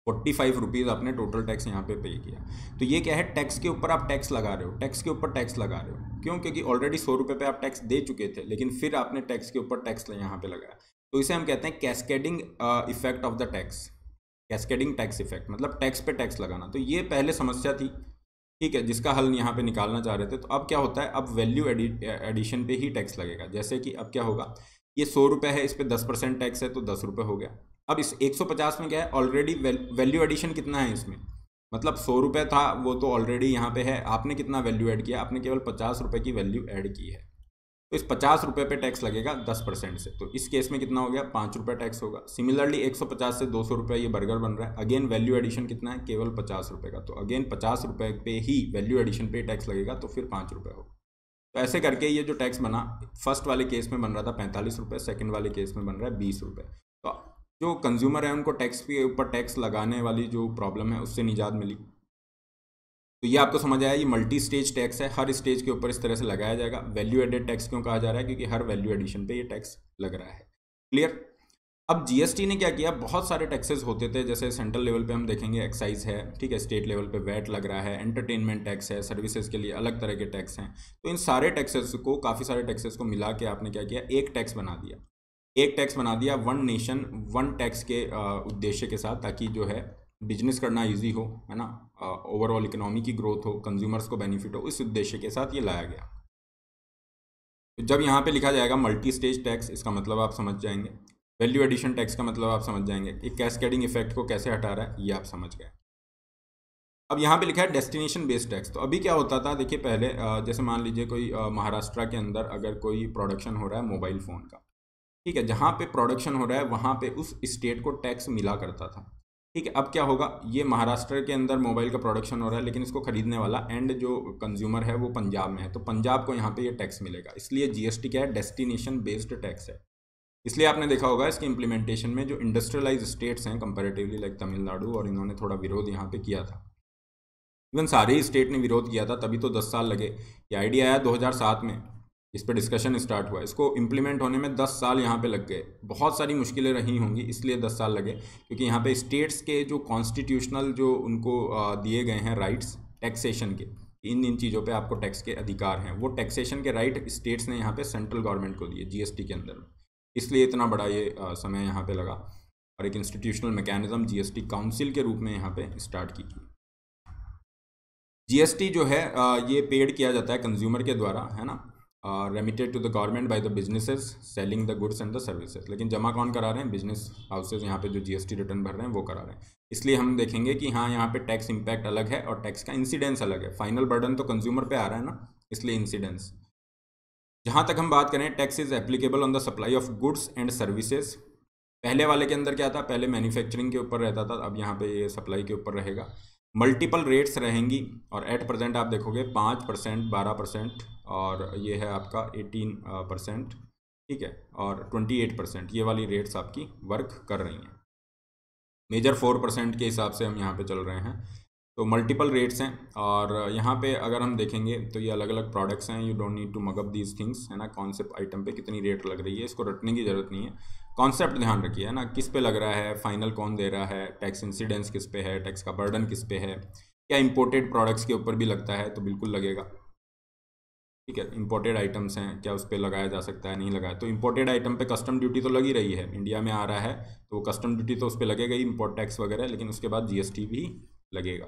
फोर्टी फाइव रुपीज़ आपने टोटल टैक्स यहाँ पे पे किया तो ये क्या है टैक्स के ऊपर आप टैक्स लगा रहे हो टैक्स के ऊपर टैक्स लगा रहे हो क्यों क्योंकि ऑलरेडी सौ रुपये पे आप टैक्स दे चुके थे लेकिन फिर आपने टैक्स के ऊपर टैक्स यहाँ पे लगाया तो इसे हम कहते हैं cascading effect of the tax cascading tax effect मतलब टैक्स पे टैक्स लगाना तो ये पहले समस्या थी ठीक है जिसका हल यहाँ पे निकालना चाह रहे थे तो अब क्या होता है अब वैल्यू एडिशन पे ही टैक्स लगेगा जैसे कि अब क्या होगा ये सौ रुपये है इस पर दस परसेंट टैक्स है तो दस रुपये हो गया अब इस एक सौ पचास में क्या है ऑलरेडी वैल्यू एडिशन कितना है इसमें मतलब सौ रुपये था वो तो ऑलरेडी यहाँ पे है आपने कितना वैल्यू ऐड किया आपने केवल पचास रुपये की वैल्यू ऐड की है तो इस पचास रुपये पे टैक्स लगेगा दस परसेंट से तो इस केस में कितना हो गया पाँच रुपये टैक्स होगा सिमिलरली एक सौ पचास से दो सौ रुपये ये बर्गर बन रहा है अगेन वैल्यू एडिशन कितना है केवल पचास रुपये का तो अगेन पचास रुपये पे ही वैल्यू एडिशन पे टैक्स लगेगा तो फिर पाँच रुपये होगा तो ऐसे करके ये जो टैक्स बना फर्स्ट वाले केस में बन रहा था पैंतालीस रुपये सेकेंड वाले केस में बन रहा है बीस रुपये तो जो कंज्यूमर है उनको टैक्स के ऊपर टैक्स लगाने वाली जो प्रॉब्लम है उससे निजात मिली तो ये आपको समझ आया ये मल्टी स्टेज टैक्स है हर स्टेज के ऊपर इस तरह से लगाया जाएगा वैल्यू एडेड टैक्स क्यों कहा जा रहा है क्योंकि हर वैल्यू एडिशन पे ये टैक्स लग रहा है क्लियर अब जीएसटी ने क्या किया बहुत सारे टैक्सेस होते थे जैसे सेंट्रल लेवल पे हम देखेंगे एक्साइज है ठीक है स्टेट लेवल पे वैट लग रहा है एंटरटेनमेंट टैक्स है सर्विसेज के लिए अलग तरह के टैक्स हैं तो इन सारे टैक्सेस को काफ़ी सारे टैक्सेस को मिला के आपने क्या किया एक टैक्स बना दिया एक टैक्स बना दिया वन नेशन वन टैक्स के उद्देश्य के साथ ताकि जो है बिजनेस करना ईजी हो है ना ओवरऑल इकोनॉमी की ग्रोथ हो कंज्यूमर्स को बेनिफिट हो इस उद्देश्य के साथ ये लाया गया तो जब यहाँ पे लिखा जाएगा मल्टी स्टेज टैक्स इसका मतलब आप समझ जाएंगे वैल्यू एडिशन टैक्स का मतलब आप समझ जाएंगे एक कैसकेडिंग इफेक्ट को कैसे हटा रहा है ये आप समझ गए अब यहाँ पे लिखा है डेस्टिनेशन बेस्ड टैक्स तो अभी क्या होता था देखिए पहले जैसे मान लीजिए कोई महाराष्ट्र के अंदर अगर कोई प्रोडक्शन हो रहा है मोबाइल फ़ोन का ठीक है जहाँ पे प्रोडक्शन हो रहा है वहाँ पे उस स्टेट को टैक्स मिला करता था ठीक है अब क्या होगा ये महाराष्ट्र के अंदर मोबाइल का प्रोडक्शन हो रहा है लेकिन इसको खरीदने वाला एंड जो कंज्यूमर है वो पंजाब में है तो पंजाब को यहाँ पे ये टैक्स मिलेगा इसलिए जीएसटी क्या है डेस्टिनेशन बेस्ड टैक्स है इसलिए आपने देखा होगा इसके इम्प्लीमेंटेशन में जो इंडस्ट्रियलाइज स्टेट्स हैं कंपेरेटिवली लाइक तमिलनाडु और इन्होंने थोड़ा विरोध यहाँ पर किया था इवन सारे ही स्टेट ने विरोध किया था तभी तो दस साल लगे ये आइडिया आया दो में इस पर डिस्कशन स्टार्ट हुआ इसको इम्प्लीमेंट होने में 10 साल यहाँ पे लग गए बहुत सारी मुश्किलें रही होंगी इसलिए 10 साल लगे क्योंकि यहाँ पे स्टेट्स के जो कॉन्स्टिट्यूशनल जो उनको दिए गए हैं राइट्स टैक्सेशन के इन इन चीज़ों पे आपको टैक्स के अधिकार हैं वो टैक्सेशन के राइट स्टेट्स ने यहाँ पे सेंट्रल गवर्नमेंट को दिए जी के अंदर इसलिए इतना बड़ा ये समय यहाँ पर लगा और एक इंस्टीट्यूशनल मैकेनिज्म जी काउंसिल के रूप में यहाँ पर स्टार्ट की गई जीएसटी जो है ये पेड किया जाता है कंज्यूमर के द्वारा है ना remitted to the government by the businesses selling the goods and the services लेकिन जमा कौन करा रहे हैं बिजनेस हाउसेज यहाँ पे जो जीएसटी रिटर्न भर रहे हैं वो करा रहे हैं इसलिए हम देखेंगे कि हाँ यहाँ पे टैक्स इम्पैक्ट अलग है और टैक्स का इंसिडेंस अलग है फाइनल बर्डन तो कंज्यूमर पे आ रहा है ना इसलिए इंसिडेंस जहाँ तक हम बात करें tax is applicable on the supply of goods and services पहले वाले के अंदर क्या था पहले मैन्युफैक्चरिंग के ऊपर रहता था अब यहाँ पे ये सप्लाई के ऊपर रहेगा मल्टीपल रेट्स रहेंगी और एट प्रेजेंट आप देखोगे पाँच परसेंट बारह परसेंट और ये है आपका 18 परसेंट ठीक है और 28 परसेंट ये वाली रेट्स आपकी वर्क कर रही हैं मेजर फोर परसेंट के हिसाब से हम यहाँ पे चल रहे हैं तो मल्टीपल रेट्स हैं और यहाँ पे अगर हम देखेंगे तो ये अलग अलग प्रोडक्ट्स हैं you don't need to mug up these things है ना कॉन्सेप्ट आइटम पे कितनी रेट लग रही है इसको रटने की ज़रूरत नहीं है कॉन्सेप्ट ध्यान रखिए है ना किस पे लग रहा है फाइनल कौन दे रहा है टैक्स इंसिडेंस किस पे है टैक्स का बर्डन किस पे है क्या इम्पोर्टेड प्रोडक्ट्स के ऊपर भी लगता है तो बिल्कुल लगेगा ठीक है इंपोर्टेड आइटम्स हैं क्या उस पर लगाया जा सकता है नहीं लगाया तो इंपोर्टेड आइटम पे कस्टम ड्यूटी तो लगी रही है इंडिया में आ रहा है तो कस्टम ड्यूटी तो उस पर लगेगा ही इम्पोर्ट टैक्स वगैरह लेकिन उसके बाद जीएसटी भी लगेगा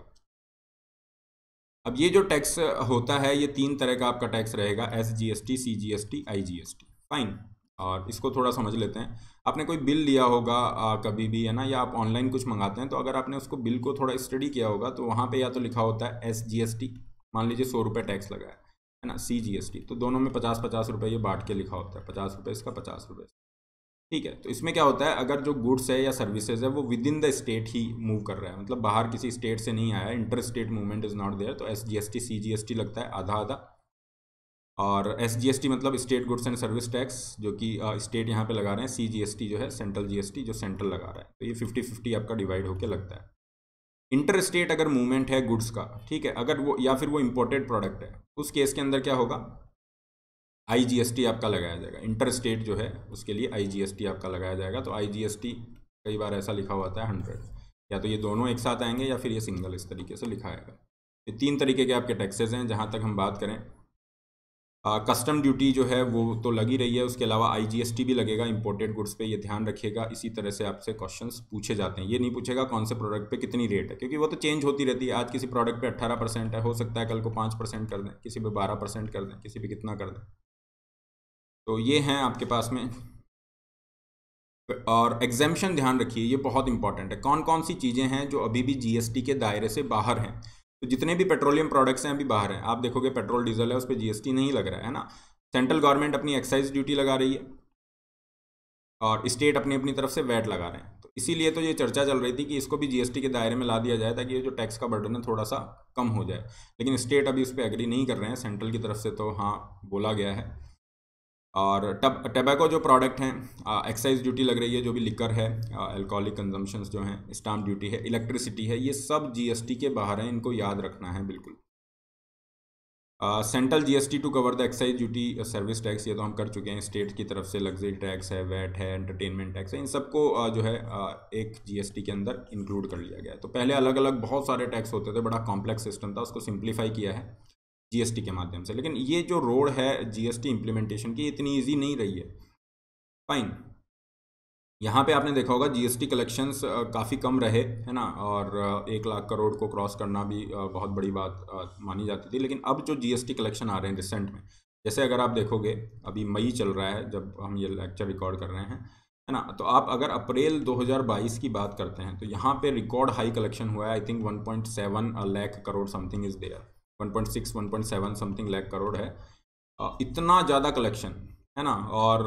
अब ये जो टैक्स होता है ये तीन तरह का आपका टैक्स रहेगा S G S T C G S T I G S T fine और इसको थोड़ा समझ लेते हैं आपने कोई बिल लिया होगा आ, कभी भी है ना या आप ऑनलाइन कुछ मंगाते हैं तो अगर आपने उसको बिल को थोड़ा स्टडी किया होगा तो वहाँ पे या तो लिखा होता है एस जी एस टी मान लीजिए सौ रुपये टैक्स लगाया है ना सी जी एस टी तो दोनों में पचास पचास रुपये ये बांट के लिखा होता है पचास रुपये इसका पचास रुपये ठीक है तो इसमें क्या होता है अगर जो गुड्स है या सर्विसेज है वो विद इन द स्टेट ही मूव कर रहा है मतलब बाहर किसी स्टेट से नहीं आया inter state movement is not there तो S G S T C G S T लगता है आधा आधा और एस जी एस टी मतलब state goods and service tax जो कि स्टेट यहाँ पे लगा रहे हैं सी जी एस टी जो है सेंट्रल जी एस टी जो सेंट्रल लगा रहा है तो ये फिफ्टी फिफ्टी आपका डिवाइड होकर लगता है इंटर स्टेट अगर मूवमेंट है गुड्स का ठीक है अगर वो या फिर वो इम्पोर्टेड प्रोडक्ट है उस केस के अंदर क्या होगा आईजीएसटी आपका लगाया जाएगा इंटर स्टेट जो है उसके लिए आईजीएसटी आपका लगाया जाएगा तो आईजीएसटी कई बार ऐसा लिखा हुआ है हंड्रेड या तो ये दोनों एक साथ आएंगे या फिर ये सिंगल इस तरीके से लिखा आएगा ये तीन तरीके के आपके टैक्सेज हैं जहाँ तक हम बात करें कस्टम ड्यूटी जो है वो तो लगी रही है उसके अलावा आईजीएसटी भी लगेगा इंपोर्टेड गुड्स पे ये ध्यान रखिएगा इसी तरह से आपसे क्वेश्चंस पूछे जाते हैं ये नहीं पूछेगा कौन से प्रोडक्ट पे कितनी रेट है क्योंकि वो तो चेंज होती रहती है आज किसी प्रोडक्ट पे अट्ठारह परसेंट है हो सकता है कल को पाँच परसेंट कर दें किसी पर बारह परसेंट कर दें किसी पर कितना कर दें तो ये हैं आपके पास में और एग्जामेशन ध्यान रखिए ये बहुत इंपॉर्टेंट है कौन कौन सी चीज़ें हैं जो अभी भी जी के दायरे से बाहर हैं तो जितने भी पेट्रोलियम प्रोडक्ट्स हैं अभी बाहर हैं आप देखोगे पेट्रोल डीजल है उस पर जीएसटी नहीं लग रहा है ना सेंट्रल गवर्नमेंट अपनी एक्साइज ड्यूटी लगा रही है और स्टेट अपनी अपनी तरफ से वैट लगा रहे हैं तो इसीलिए तो ये चर्चा चल रही थी कि इसको भी जीएसटी के दायरे में ला दिया जाए ताकि ये जो टैक्स का बर्डन है थोड़ा सा कम हो जाए लेकिन स्टेट अभी उस पर एग्री नहीं कर रहे हैं सेंट्रल की तरफ से तो हाँ बोला गया है और टब टबैको जो प्रोडक्ट हैं एक्साइज ड्यूटी लग रही है जो भी लिकर है अल्कोहलिक कंजम्पन्स जो हैं स्टाम्प ड्यूटी है इलेक्ट्रिसिटी है ये सब जीएसटी के बाहर हैं इनको याद रखना है बिल्कुल central GST to cover the excise duty service tax ये तो हम कर चुके हैं स्टेट की तरफ से लग्जरी टैक्स है वैट है एंटरटेनमेंट टैक्स है इन सबको uh, जो है uh, एक जीएसटी के अंदर इंक्लूड कर लिया गया तो पहले अलग अलग बहुत सारे टैक्स होते थे बड़ा कॉम्प्लेक्स सिस्टम था उसको सिंप्लीफाई किया है जीएसटी के माध्यम से लेकिन ये जो रोड है जीएसटी इम्प्लीमेंटेशन की इतनी ईजी नहीं रही है फाइन यहाँ पे आपने देखा होगा जीएसटी कलेक्शंस काफ़ी कम रहे है ना और एक लाख करोड़ को क्रॉस करना भी बहुत बड़ी बात मानी जाती थी लेकिन अब जो जीएसटी कलेक्शन आ रहे हैं रिसेंट में जैसे अगर आप देखोगे अभी मई चल रहा है जब हम ये लेक्चर रिकॉर्ड कर रहे हैं है ना तो आप अगर अप्रैल 2022 की बात करते हैं तो यहाँ पर रिकॉर्ड हाई कलेक्शन हुआ है I think 1.7 lakh crore something is there 1.6 1.7 something lakh crore है इतना ज़्यादा कलेक्शन है ना और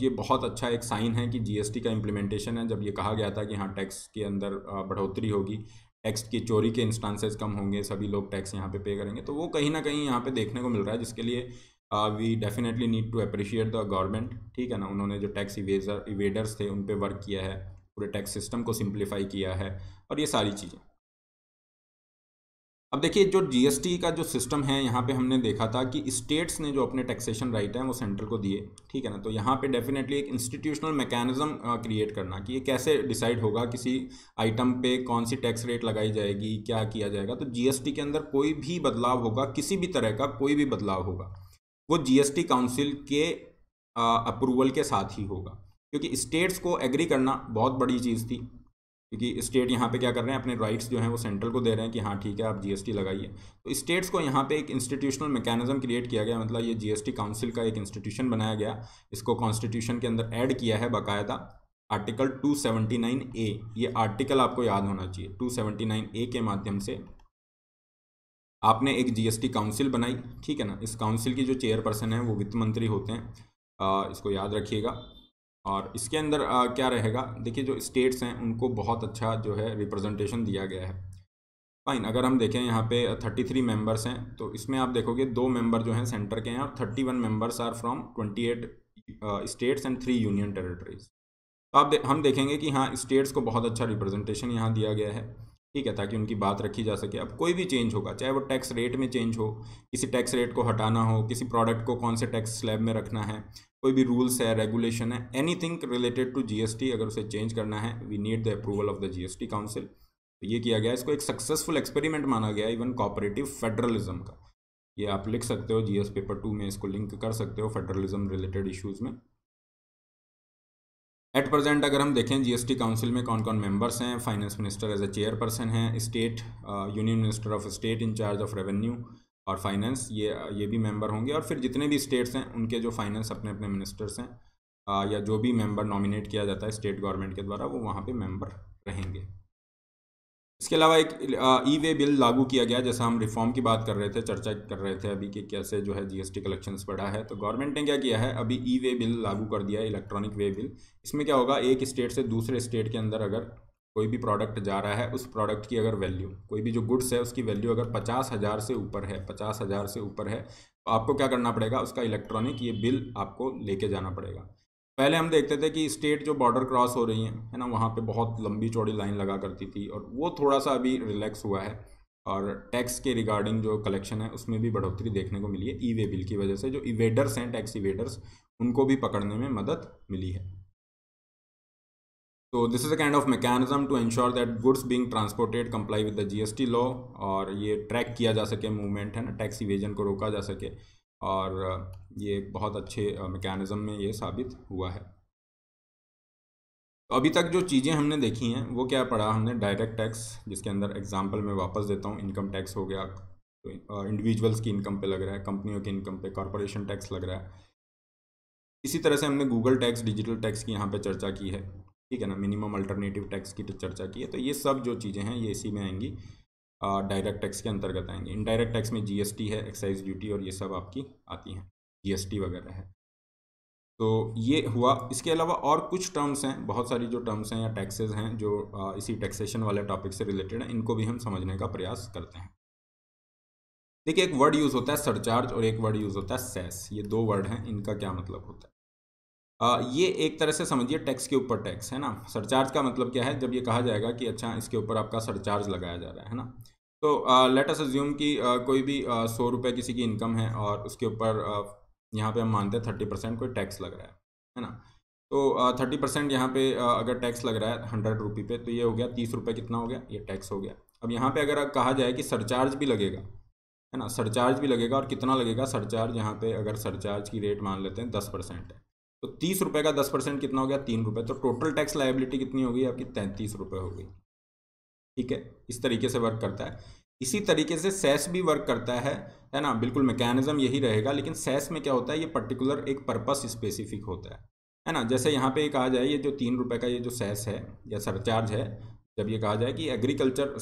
ये बहुत अच्छा एक साइन है कि जीएसटी का इम्प्लीमेंटेशन है जब ये कहा गया था कि हाँ टैक्स के अंदर बढ़ोतरी होगी टैक्स की चोरी के इंस्टांसेस कम होंगे सभी लोग टैक्स यहाँ पे पे करेंगे तो वो कहीं ना कहीं यहाँ पे देखने को मिल रहा है जिसके लिए we definitely need to appreciate the government ठीक है ना उन्होंने जो टैक्स इवेजर इवेडर्स थे उन पर वर्क किया है पूरे टैक्स सिस्टम को सिम्प्लीफाई किया है और ये सारी चीज़ें अब देखिए जो जीएसटी का जो सिस्टम है यहाँ पे हमने देखा था कि स्टेट्स ने जो अपने टैक्सेशन राइट हैं वो सेंट्रल को दिए ठीक है ना तो यहाँ पे डेफिनेटली एक इंस्टीट्यूशनल मैकेनिज्म क्रिएट करना कि ये कैसे डिसाइड होगा किसी आइटम पे कौन सी टैक्स रेट लगाई जाएगी क्या किया जाएगा तो जीएसटी के अंदर कोई भी बदलाव होगा किसी भी तरह का कोई भी बदलाव होगा वो जी काउंसिल के अप्रूवल के साथ ही होगा क्योंकि स्टेट्स को एग्री करना बहुत बड़ी चीज़ थी क्योंकि स्टेट यहाँ पे क्या कर रहे हैं अपने राइट्स जो हैं वो सेंट्रल को दे रहे हैं कि हाँ ठीक है आप जीएसटी लगाइए तो स्टेट्स को यहाँ पे एक इंस्टीट्यूशनल मैकेनिज्म क्रिएट किया गया मतलब ये जीएसटी काउंसिल का एक इंस्टीट्यूशन बनाया गया इसको कॉन्स्टिट्यूशन के अंदर ऐड किया है बाकायदा आर्टिकल टू ए ये आर्टिकल आपको याद होना चाहिए टू ए के माध्यम से आपने एक जीएसटी काउंसिल बनाई ठीक है ना इस काउंसिल की जो चेयरपर्सन है वो वित्त मंत्री होते हैं आ, इसको याद रखिएगा और इसके अंदर आ, क्या रहेगा देखिए जो स्टेट्स हैं उनको बहुत अच्छा जो है रिप्रेजेंटेशन दिया गया है फाइन अगर हम देखें यहाँ पे 33 मेम्बर्स हैं तो इसमें आप देखोगे दो मेंबर जो हैं सेंटर के हैं और 31 members are from 28 states and three union territories तो आप दे, हम देखेंगे कि हाँ स्टेट्स को बहुत अच्छा रिप्रेजेंटेशन यहाँ दिया गया है ठीक है ताकि उनकी बात रखी जा सके अब कोई भी चेंज होगा चाहे वो टैक्स रेट में चेंज हो किसी टैक्स रेट को हटाना हो किसी प्रोडक्ट को कौन से टैक्स स्लैब में रखना है कोई भी रूल्स है रेगुलेशन है एनीथिंग रिलेटेड टू जीएसटी अगर उसे चेंज करना है we need the approval of the GST council तो ये किया गया इसको एक सक्सेसफुल एक्सपेरिमेंट माना गया इवन कॉपरेटिव फेडरलिज्म का ये आप लिख सकते हो जीएस पेपर टू में इसको लिंक कर सकते हो फेडरलिज्म रिलेटेड इश्यूज में एट प्रेजेंट अगर हम देखें जीएसटी काउंसिल में कौन कौन मेंबर्स हैं finance minister as a chairperson है state union minister of state in charge of revenue और फाइनेंस ये ये भी मेंबर होंगे और फिर जितने भी स्टेट्स हैं उनके जो फाइनेंस अपने अपने मिनिस्टर्स हैं या जो भी मेंबर नॉमिनेट किया जाता है स्टेट गवर्नमेंट के द्वारा वो वहाँ पे मेंबर रहेंगे इसके अलावा एक ई वे बिल लागू किया गया जैसा हम रिफॉर्म की बात कर रहे थे चर्चा कर रहे थे अभी कि कैसे जो है जी कलेक्शंस बढ़ा है तो गवर्नमेंट ने क्या किया है अभी ई वे बिल लागू कर दिया है इलेक्ट्रॉनिक वे बिल इसमें क्या होगा एक स्टेट से दूसरे स्टेट के अंदर अगर कोई भी प्रोडक्ट जा रहा है उस प्रोडक्ट की अगर वैल्यू कोई भी जो गुड्स है उसकी वैल्यू अगर पचास हज़ार से ऊपर है पचास हज़ार से ऊपर है तो आपको क्या करना पड़ेगा उसका इलेक्ट्रॉनिक ये बिल आपको लेके जाना पड़ेगा पहले हम देखते थे कि स्टेट जो बॉर्डर क्रॉस हो रही हैं है ना वहाँ पर बहुत लंबी चौड़ी लाइन लगा करती थी और वो थोड़ा सा अभी रिलैक्स हुआ है और टैक्स के रिगार्डिंग जो कलेक्शन है उसमें भी बढ़ोतरी देखने को मिली है ई वे बिल की वजह से जो इवेडर्स हैं टैक्स इवेडर्स उनको भी पकड़ने में मदद मिली है तो this is a kind of mechanism to ensure that goods being transported comply with the GST law और ये ट्रैक किया जा सके मूवमेंट है ना टैक्स इवेजन को रोका जा सके और ये बहुत अच्छे मैकेनिज़्म में ये साबित हुआ है तो अभी तक जो चीज़ें हमने देखी हैं वो क्या पढ़ा हमने डायरेक्ट टैक्स जिसके अंदर एग्जाम्पल मैं वापस देता हूँ इनकम टैक्स हो गया तो इंडिविजुअल्स की इनकम पे लग रहा है कंपनियों की इनकम पे कॉरपोरेशन टैक्स लग रहा है इसी तरह से हमने गूगल टैक्स डिजिटल टैक्स की यहाँ पे चर्चा की है ठीक है ना मिनिमम अल्टरनेटिव टैक्स की तो चर्चा की है तो ये सब जो चीज़ें हैं ये इसी में आएंगी डायरेक्ट टैक्स के अंतर्गत इन इनडायरेक्ट टैक्स में जीएसटी है एक्साइज ड्यूटी और ये सब आपकी आती हैं जीएसटी वगैरह है तो ये हुआ इसके अलावा और कुछ टर्म्स हैं बहुत सारी जो टर्म्स हैं या टैक्सेज हैं जो आ, इसी टैक्सेशन वाले टॉपिक से रिलेटेड हैं इनको भी हम समझने का प्रयास करते हैं देखिए एक वर्ड यूज़ होता है सरचार्ज और एक वर्ड यूज़ होता है सेस ये दो वर्ड हैं इनका क्या मतलब होता है ये एक तरह से समझिए टैक्स के ऊपर टैक्स है ना सरचार्ज का मतलब क्या है जब ये कहा जाएगा कि अच्छा इसके ऊपर आपका सरचार्ज लगाया जा रहा है ना तो लेटस अज्यूम कि कोई भी सौ रुपये किसी की इनकम है और उसके ऊपर यहाँ पे हम मानते हैं थर्टी परसेंट कोई टैक्स लग रहा है है ना तो थर्टी परसेंट यहाँ पे अगर टैक्स लग रहा है हंड्रेड रुपी पे तो ये हो गया तीस रुपये कितना हो गया ये टैक्स हो गया अब यहाँ पे अगर कहा जाए कि सरचार्ज भी लगेगा है ना सरचार्ज भी लगेगा और कितना लगेगा सरचार्ज यहाँ पे अगर सरचार्ज की रेट मान लेते हैं दस परसेंट है तो तीस रुपये का दस परसेंट कितना हो गया तीन रुपये तो टोटल टैक्स लाइबिलिटी कितनी होगी आपकी तैंतीस रुपये हो गई ठीक है इस तरीके से वर्क करता है इसी तरीके से सेस भी वर्क करता है है ना बिल्कुल मैकेनिज्म यही रहेगा लेकिन सेस में क्या होता है ये पर्टिकुलर एक पर्पस स्पेसिफिक होता है है ना जैसे यहाँ पे एक आ जाए ये जो तीन रुपये का ये जो सेस है या सरचार्ज है जब ये कहा जाए कि एग्रीकल्चर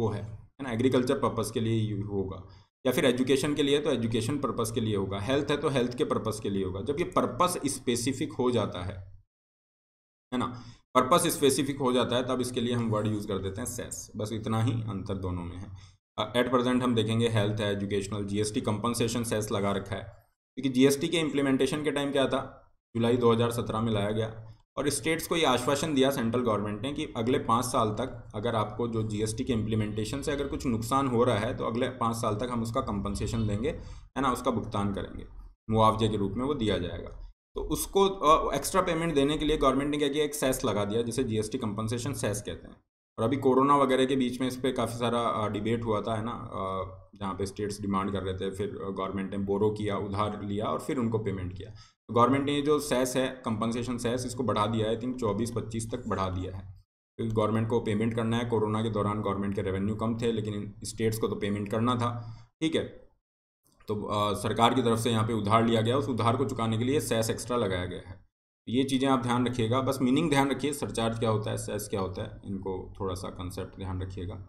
वो है है ना एग्रीकल्चर पर्पज़ के लिए होगा या फिर एजुकेशन के लिए तो एजुकेशन पर्पज़ के लिए होगा हेल्थ है तो हेल्थ के पर्पज़ के लिए होगा जब ये पर्पज़ स्पेसिफिक हो जाता है है ना पर्पज़ स्पेसिफिक हो जाता है तब इसके लिए हम वर्ड यूज़ कर देते हैं सेस बस इतना ही अंतर दोनों में है एट प्रेजेंट हम देखेंगे हेल्थ है एजुकेशनल जीएसटी कंपनसेशन सेस लगा रखा है क्योंकि जीएसटी के इम्प्लीमेंटेशन के टाइम क्या था जुलाई 2017 में लाया गया और स्टेट्स को ये आश्वासन दिया सेंट्रल गवर्नमेंट ने कि अगले पाँच साल तक अगर आपको जो जीएसटी के इम्प्लीमेंटेशन से अगर कुछ नुकसान हो रहा है तो अगले पाँच साल तक हम उसका कंपनसेशन देंगे है ना उसका भुगतान करेंगे मुआवजे के रूप में वो दिया जाएगा तो उसको एक्स्ट्रा पेमेंट देने के लिए गवर्नमेंट ने क्या किया एक सेस लगा दिया जिसे टी कंपनसेशन सेस कहते हैं और अभी कोरोना वगैरह के बीच में इस पर काफ़ी सारा डिबेट हुआ था है ना जहाँ पे स्टेट्स डिमांड कर रहे थे फिर गवर्नमेंट ने बोरो किया उधार लिया और फिर उनको पेमेंट किया गवर्नमेंट ने जो सेस है कंपनसेशन सैस इसको बढ़ा दिया है आई थिंक चौबीस पच्चीस तक बढ़ा दिया है क्योंकि गवर्नमेंट को पेमेंट करना है कोरोना के दौरान गवर्नमेंट के रेवेन्यू कम थे लेकिन स्टेट्स को तो पेमेंट करना था ठीक है तो आ, सरकार की तरफ से यहाँ पे उधार लिया गया उस उधार को चुकाने के लिए सैस एक्स्ट्रा लगाया गया है तो ये चीज़ें आप ध्यान रखिएगा बस मीनिंग ध्यान रखिए सरचार्ज क्या होता है सेस क्या होता है इनको थोड़ा सा कंसेप्ट ध्यान रखिएगा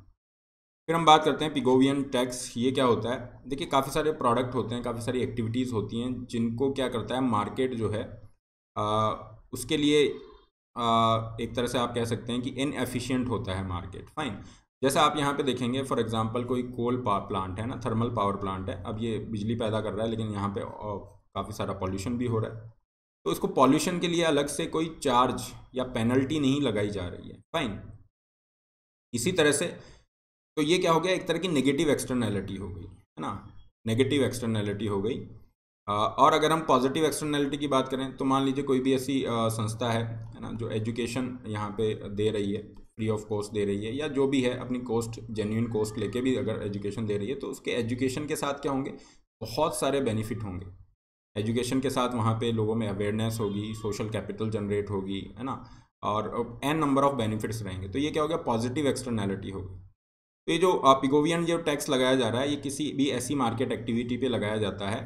फिर हम बात करते हैं पिगोवियन टैक्स ये क्या होता है देखिए काफ़ी सारे प्रोडक्ट होते हैं काफ़ी सारी एक्टिविटीज़ होती हैं जिनको क्या करता है मार्केट जो है आ, उसके लिए आ, एक तरह से आप कह सकते हैं कि इनएफिशिएंट होता है मार्केट फाइन जैसे आप यहाँ पे देखेंगे फॉर एग्जांपल कोई कोल पावर प्लांट है ना थर्मल पावर प्लांट है अब ये बिजली पैदा कर रहा है लेकिन यहाँ पे काफ़ी सारा पॉल्यूशन भी हो रहा है तो इसको पॉल्यूशन के लिए अलग से कोई चार्ज या पेनल्टी नहीं लगाई जा रही है फाइन इसी तरह से तो ये क्या हो गया एक तरह की नेगेटिव एक्सटर्नैलिटी हो गई है ना नेगेटिव एक्सटर्नैलिटी हो गई और अगर हम पॉजिटिव एक्सटर्नैलिटी की बात करें तो मान लीजिए कोई भी ऐसी संस्था है है ना जो एजुकेशन यहाँ पे दे रही है फ्री ऑफ कॉस्ट दे रही है या जो भी है अपनी कॉस्ट जेन्यून कॉस्ट लेके भी अगर एजुकेशन दे रही है तो उसके एजुकेशन के साथ क्या होंगे बहुत सारे बेनिफिट होंगे एजुकेशन के साथ वहाँ पे लोगों में अवेयरनेस होगी सोशल कैपिटल जनरेट होगी है ना और एन नंबर ऑफ बेनिफिट्स रहेंगे तो ये क्या हो गया पॉजिटिव एक्सटर्नैलिटी होगी तो ये जो पिगोवियन जो टैक्स लगाया जा रहा है ये किसी भी ऐसी मार्केट एक्टिविटी पे लगाया जाता है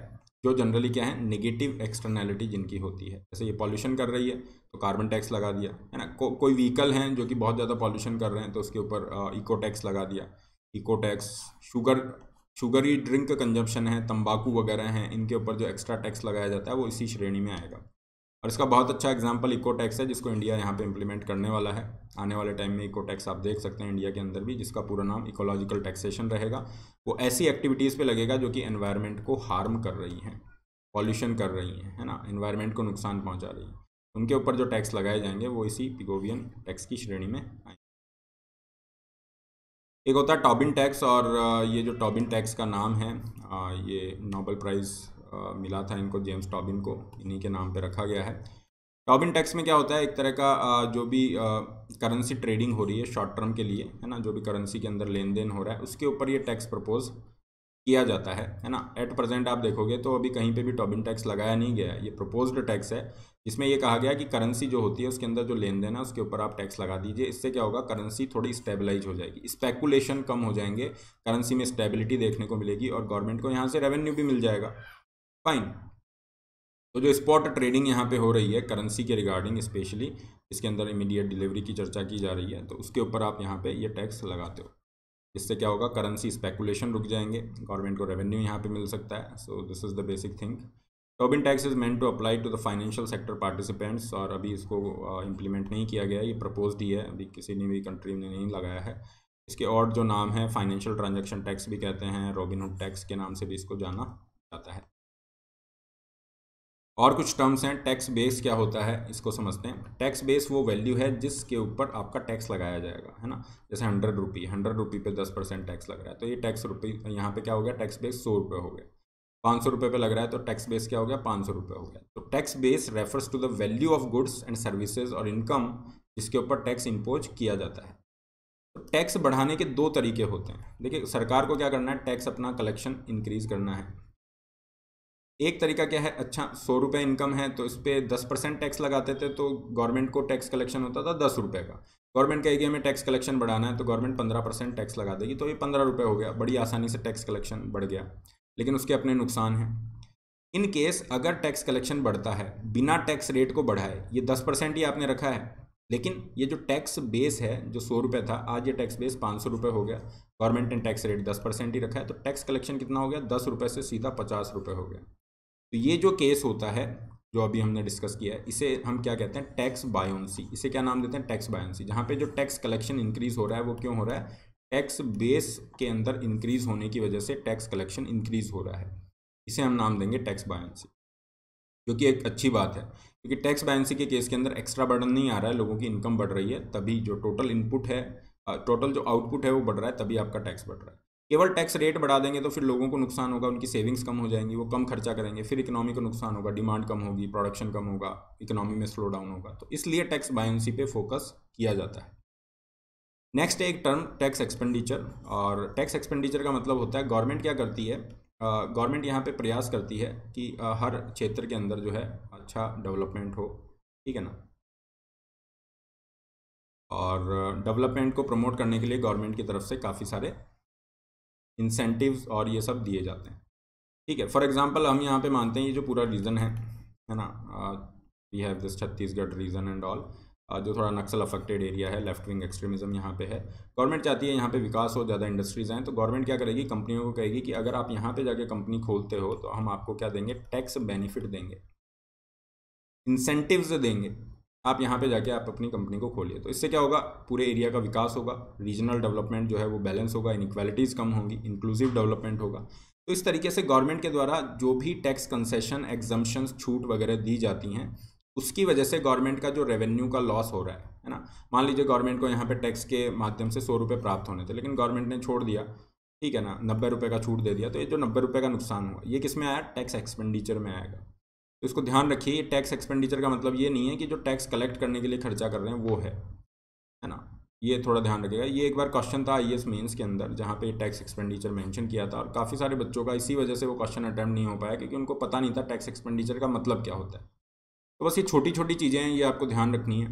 जो जनरली क्या है नेगेटिव एक्सटर्नैलिटी जिनकी होती है जैसे ये पॉल्यूशन कर रही है तो कार्बन टैक्स लगा दिया है ना को, कोई व्हीकल हैं जो कि बहुत ज़्यादा पॉल्यूशन कर रहे हैं तो उसके ऊपर इको टैक्स लगा दिया eco tax sugar sugar drink consumption है तंबाकू वगैरह हैं इनके ऊपर जो एक्स्ट्रा टैक्स लगाया जाता है वो इसी श्रेणी में आएगा और इसका बहुत अच्छा एग्जाम्पल इको टैक्स है जिसको इंडिया यहाँ पे इंप्लीमेंट करने वाला है आने वाले टाइम में इको टैक्स आप देख सकते हैं इंडिया के अंदर भी जिसका पूरा नाम इकोलॉजिकल टैक्सेशन रहेगा वो ऐसी एक्टिविटीज़ पे लगेगा जो कि एनवायरनमेंट को हार्म कर रही हैं पॉल्यूशन कर रही हैं है ना इन्वायरमेंट को नुकसान पहुँचा रही हैं उनके ऊपर जो टैक्स लगाए जाएंगे वो इसी पिगोवियन टैक्स की श्रेणी में आएंगे एक होता है टॉबिन टैक्स और ये जो टॉबिन टैक्स का नाम है ये नोबल प्राइज़ मिला था इनको जेम्स टॉबिन को इन्हीं के नाम पे रखा गया है टॉबिन टैक्स में क्या होता है एक तरह का जो भी करेंसी ट्रेडिंग हो रही है शॉर्ट टर्म के लिए है ना जो भी करेंसी के अंदर लेन देन हो रहा है उसके ऊपर ये टैक्स प्रपोज किया जाता है है ना एट प्रेजेंट आप देखोगे तो अभी कहीं पे भी टॉबिन टैक्स लगाया नहीं गया ये प्रपोज्ड टैक्स है इसमें ये कहा गया कि करेंसी जो होती है उसके अंदर जो लेन देन है उसके ऊपर आप टैक्स लगा दीजिए इससे क्या होगा करेंसी थोड़ी स्टेबलाइज हो जाएगी स्पेकुलेशन कम हो जाएंगे करेंसी में स्टेबिलिटी देखने को मिलेगी और गवर्नमेंट को यहाँ से रेवेन्यू भी मिल जाएगा फाइन तो जो स्पॉट ट्रेडिंग यहाँ पे हो रही है करेंसी के रिगार्डिंग स्पेशली इसके अंदर इमीडिएट डिलीवरी की चर्चा की जा रही है तो उसके ऊपर आप यहाँ पे ये यह टैक्स लगाते हो इससे क्या होगा करेंसी स्पेकुलेशन रुक जाएंगे गवर्नमेंट को रेवेन्यू यहाँ पे मिल सकता है so this is the basic thing Tobin tax is meant to apply to the financial sector participants और अभी इसको इम्प्लीमेंट नहीं किया गया ये प्रपोज ही है अभी किसी ने भी कंट्री ने नहीं लगाया है इसके और जो नाम है फाइनेंशियल ट्रांजेक्शन टैक्स भी कहते हैं रॉबिनहुड टैक्स के नाम से भी इसको जाना जाता है और कुछ टर्म्स हैं टैक्स बेस क्या होता है इसको समझते हैं टैक्स बेस वो वैल्यू है जिसके ऊपर आपका टैक्स लगाया जाएगा है ना जैसे हंड्रेड रुपी हंड्रेड रुपी पे दस परसेंट टैक्स लग रहा है तो ये टैक्स रुपी यहाँ पे क्या हो गया टैक्स बेस सौ रुपये हो गया पाँच सौ रुपये पे लग रहा है तो टैक्स बेस क्या हो गया पाँच सौ रुपये हो गया तो tax base refers to the value of goods and services और इनकम जिसके ऊपर टैक्स इम्पोज किया जाता है तो टैक्स बढ़ाने के दो तरीके होते हैं देखिए सरकार को क्या करना है टैक्स अपना कलेक्शन इंक्रीज करना है एक तरीका क्या है अच्छा सौ रुपये इनकम है तो इस पर दस परसेंट टैक्स लगाते थे तो गवर्नमेंट को टैक्स कलेक्शन होता था दस रुपये का गवर्नमेंट कहेगी हमें टैक्स कलेक्शन बढ़ाना है तो गवर्नमेंट पंद्रह परसेंट टैक्स लगा देगी तो ये पंद्रह रुपये हो गया बड़ी आसानी से टैक्स कलेक्शन बढ़ गया लेकिन उसके अपने नुकसान हैं इन केस अगर टैक्स कलेक्शन बढ़ता है बिना टैक्स रेट को बढ़ाए ये दस परसेंट ही आपने रखा है लेकिन ये जो टैक्स बेस है जो सौ रुपये था आज ये टैक्स बेस पाँच सौ रुपये हो गया गवर्नमेंट ने टैक्स रेट दस परसेंट ही रखा है तो टैक्स कलेक्शन कितना हो गया दस रुपये से सीधा पचास रुपये हो गया तो ये जो केस होता है जो अभी हमने डिस्कस किया है इसे हम क्या कहते हैं टैक्स बायोन्सी इसे क्या नाम देते हैं टैक्स बायोन्सी जहाँ पे जो टैक्स कलेक्शन इंक्रीज हो रहा है वो क्यों हो रहा है टैक्स बेस के अंदर इंक्रीज होने की वजह से टैक्स कलेक्शन इंक्रीज हो रहा है इसे हम नाम देंगे टैक्स बायोन्सी जो कि एक अच्छी बात है क्योंकि टैक्स बायोन्सी के केस के अंदर एक्स्ट्रा बर्डन नहीं आ रहा है लोगों की इनकम बढ़ रही है तभी जो टोटल इनपुट है टोटल जो आउटपुट है वो बढ़ रहा है तभी आपका टैक्स बढ़ रहा है केवल टैक्स रेट बढ़ा देंगे तो फिर लोगों को नुकसान होगा उनकी सेविंग्स कम हो जाएंगी वो कम खर्चा करेंगे फिर इकोनॉमी को नुकसान होगा डिमांड कम होगी प्रोडक्शन कम होगा इकोनॉमी में स्लो डाउन होगा तो इसलिए टैक्स बायोन्सी पे फोकस किया जाता है नेक्स्ट एक टर्म टैक्स एक्सपेंडिचर और टैक्स एक्सपेंडिचर का मतलब होता है गवर्नमेंट क्या करती है गवर्नमेंट यहाँ पे प्रयास करती है कि हर क्षेत्र के अंदर जो है अच्छा डेवलपमेंट हो ठीक है ना और डेवलपमेंट को प्रमोट करने के लिए गवर्नमेंट की तरफ से काफ़ी सारे इंसेंटिव और ये सब दिए जाते हैं ठीक है फॉर एग्जाम्पल हम यहाँ पे मानते हैं ये जो पूरा रीज़न है है ना we have this Chhattisgarh region and all जो थोड़ा नक्सल अफेक्टेड एरिया है लेफ्ट विंग एक्सट्रीमिज्म यहाँ पे है गवर्नमेंट चाहती है यहाँ पे विकास हो ज़्यादा इंडस्ट्रीज आएँ तो गवर्नमेंट क्या करेगी कंपनियों को कहेगी कि अगर आप यहाँ पे जाके कंपनी खोलते हो तो हम आपको क्या देंगे टैक्स बेनिफिट देंगे इंसेंटिव्स देंगे आप यहाँ पे जाके आप अपनी कंपनी को खोलिए तो इससे क्या होगा पूरे एरिया का विकास होगा रीजनल डेवलपमेंट जो है वो बैलेंस होगा इनक्वालिटीज़ कम होंगी इंक्लूसिव डेवलपमेंट होगा तो इस तरीके से गवर्नमेंट के द्वारा जो भी टैक्स कंसेशन एग्जम्पन्स छूट वगैरह दी जाती हैं उसकी वजह से गवर्नमेंट का जो रेवेन्यू का लॉस हो रहा है है ना मान लीजिए गवर्नमेंट को यहाँ पे टैक्स के माध्यम से सौ रुपये प्राप्त होने थे लेकिन गवर्नमेंट ने छोड़ दिया ठीक है ना नब्बे रुपये का छूट दे दिया तो ये जो नब्बे रुपये का नुकसान हुआ ये किस में आया टैक्स एक्सपेंडिचर में आएगा तो इसको ध्यान रखिए टैक्स एक्सपेंडिचर का मतलब ये नहीं है कि जो टैक्स कलेक्ट करने के लिए खर्चा कर रहे हैं वो है है ना ये थोड़ा ध्यान रखिएगा ये एक बार क्वेश्चन था आई एस मेन्स के अंदर जहाँ पे टैक्स एक्सपेंडिचर मेंशन किया था और काफ़ी सारे बच्चों का इसी वजह से वो क्वेश्चन अटैम्प्ट नहीं हो पाया क्योंकि उनको पता नहीं था टैक्स एक्सपेंडिचर का मतलब क्या होता है तो बस ये छोटी छोटी चीज़ें हैं ये आपको ध्यान रखनी है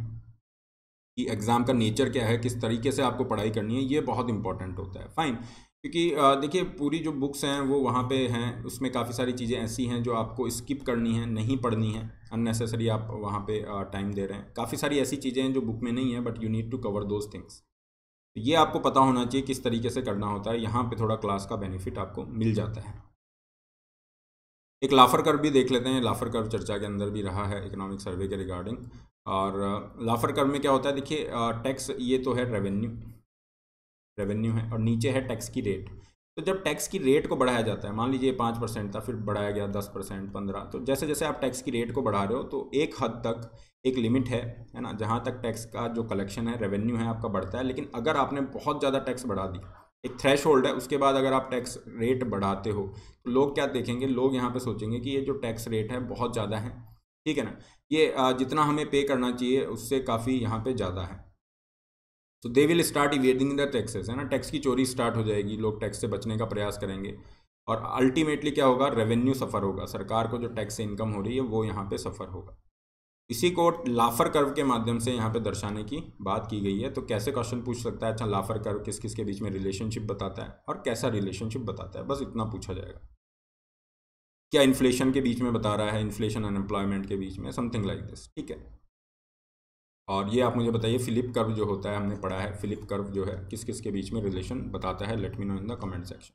कि एग्ज़ाम का नेचर क्या है किस तरीके से आपको पढ़ाई करनी है ये बहुत इंपॉर्टेंट होता है फाइन क्योंकि देखिए पूरी जो बुक्स हैं वो वहाँ पे हैं उसमें काफ़ी सारी चीज़ें ऐसी हैं जो आपको स्किप करनी है नहीं पढ़नी है अननेसेसरी आप वहाँ पे टाइम दे रहे हैं काफ़ी सारी ऐसी चीज़ें हैं जो बुक में नहीं है but you need to cover those things ये आपको पता होना चाहिए किस तरीके से करना होता है यहाँ पर थोड़ा क्लास का बेनिफिट आपको मिल जाता है एक लाफर कर्व भी देख लेते हैं लाफर कर्व चर्चा के अंदर भी रहा है इकोनॉमिक सर्वे के रिगार्डिंग और लाफर कर्व में क्या होता है देखिए टैक्स ये तो है रेवेन्यू रेवेन्यू है और नीचे है टैक्स की रेट तो जब टैक्स की रेट को बढ़ाया जाता है मान लीजिए पाँच परसेंट था फिर बढ़ाया गया दस परसेंट पंद्रह तो जैसे जैसे आप टैक्स की रेट को बढ़ा रहे हो तो एक हद तक एक लिमिट है है ना जहाँ तक टैक्स का जो कलेक्शन है रेवेन्यू है आपका बढ़ता है लेकिन अगर आपने बहुत ज़्यादा टैक्स बढ़ा दी एक थ्रेश होल्ड है उसके बाद अगर आप टैक्स रेट बढ़ाते हो तो लोग क्या देखेंगे लोग यहाँ पर सोचेंगे कि ये जो टैक्स रेट है बहुत ज़्यादा है ठीक है ना ये जितना हमें पे करना चाहिए उससे काफ़ी यहाँ पर ज़्यादा है तो they will start evading the taxes है ना टैक्स की चोरी स्टार्ट हो जाएगी लोग टैक्स से बचने का प्रयास करेंगे और अल्टीमेटली क्या होगा रेवेन्यू सफ़र होगा सरकार को जो टैक्स से इनकम हो रही है वो यहाँ पे सफ़र होगा इसी को लाफर कर्व के माध्यम से यहाँ पे दर्शाने की बात की गई है तो कैसे क्वेश्चन पूछ सकता है अच्छा लाफर कर्व किस किस के बीच में रिलेशनशिप बताता है और कैसा रिलेशनशिप बताता है बस इतना पूछा जाएगा क्या इन्फ्लेशन के बीच में बता रहा है इन्फ्लेशन अनएम्प्लॉयमेंट के बीच में समथिंग लाइक दिस ठीक है और ये आप मुझे बताइए फ़िलिप कर्व जो होता है हमने पढ़ा है फ़िलिप कर्व जो है किस किस के बीच में रिलेशन बताता है let me know in the comment section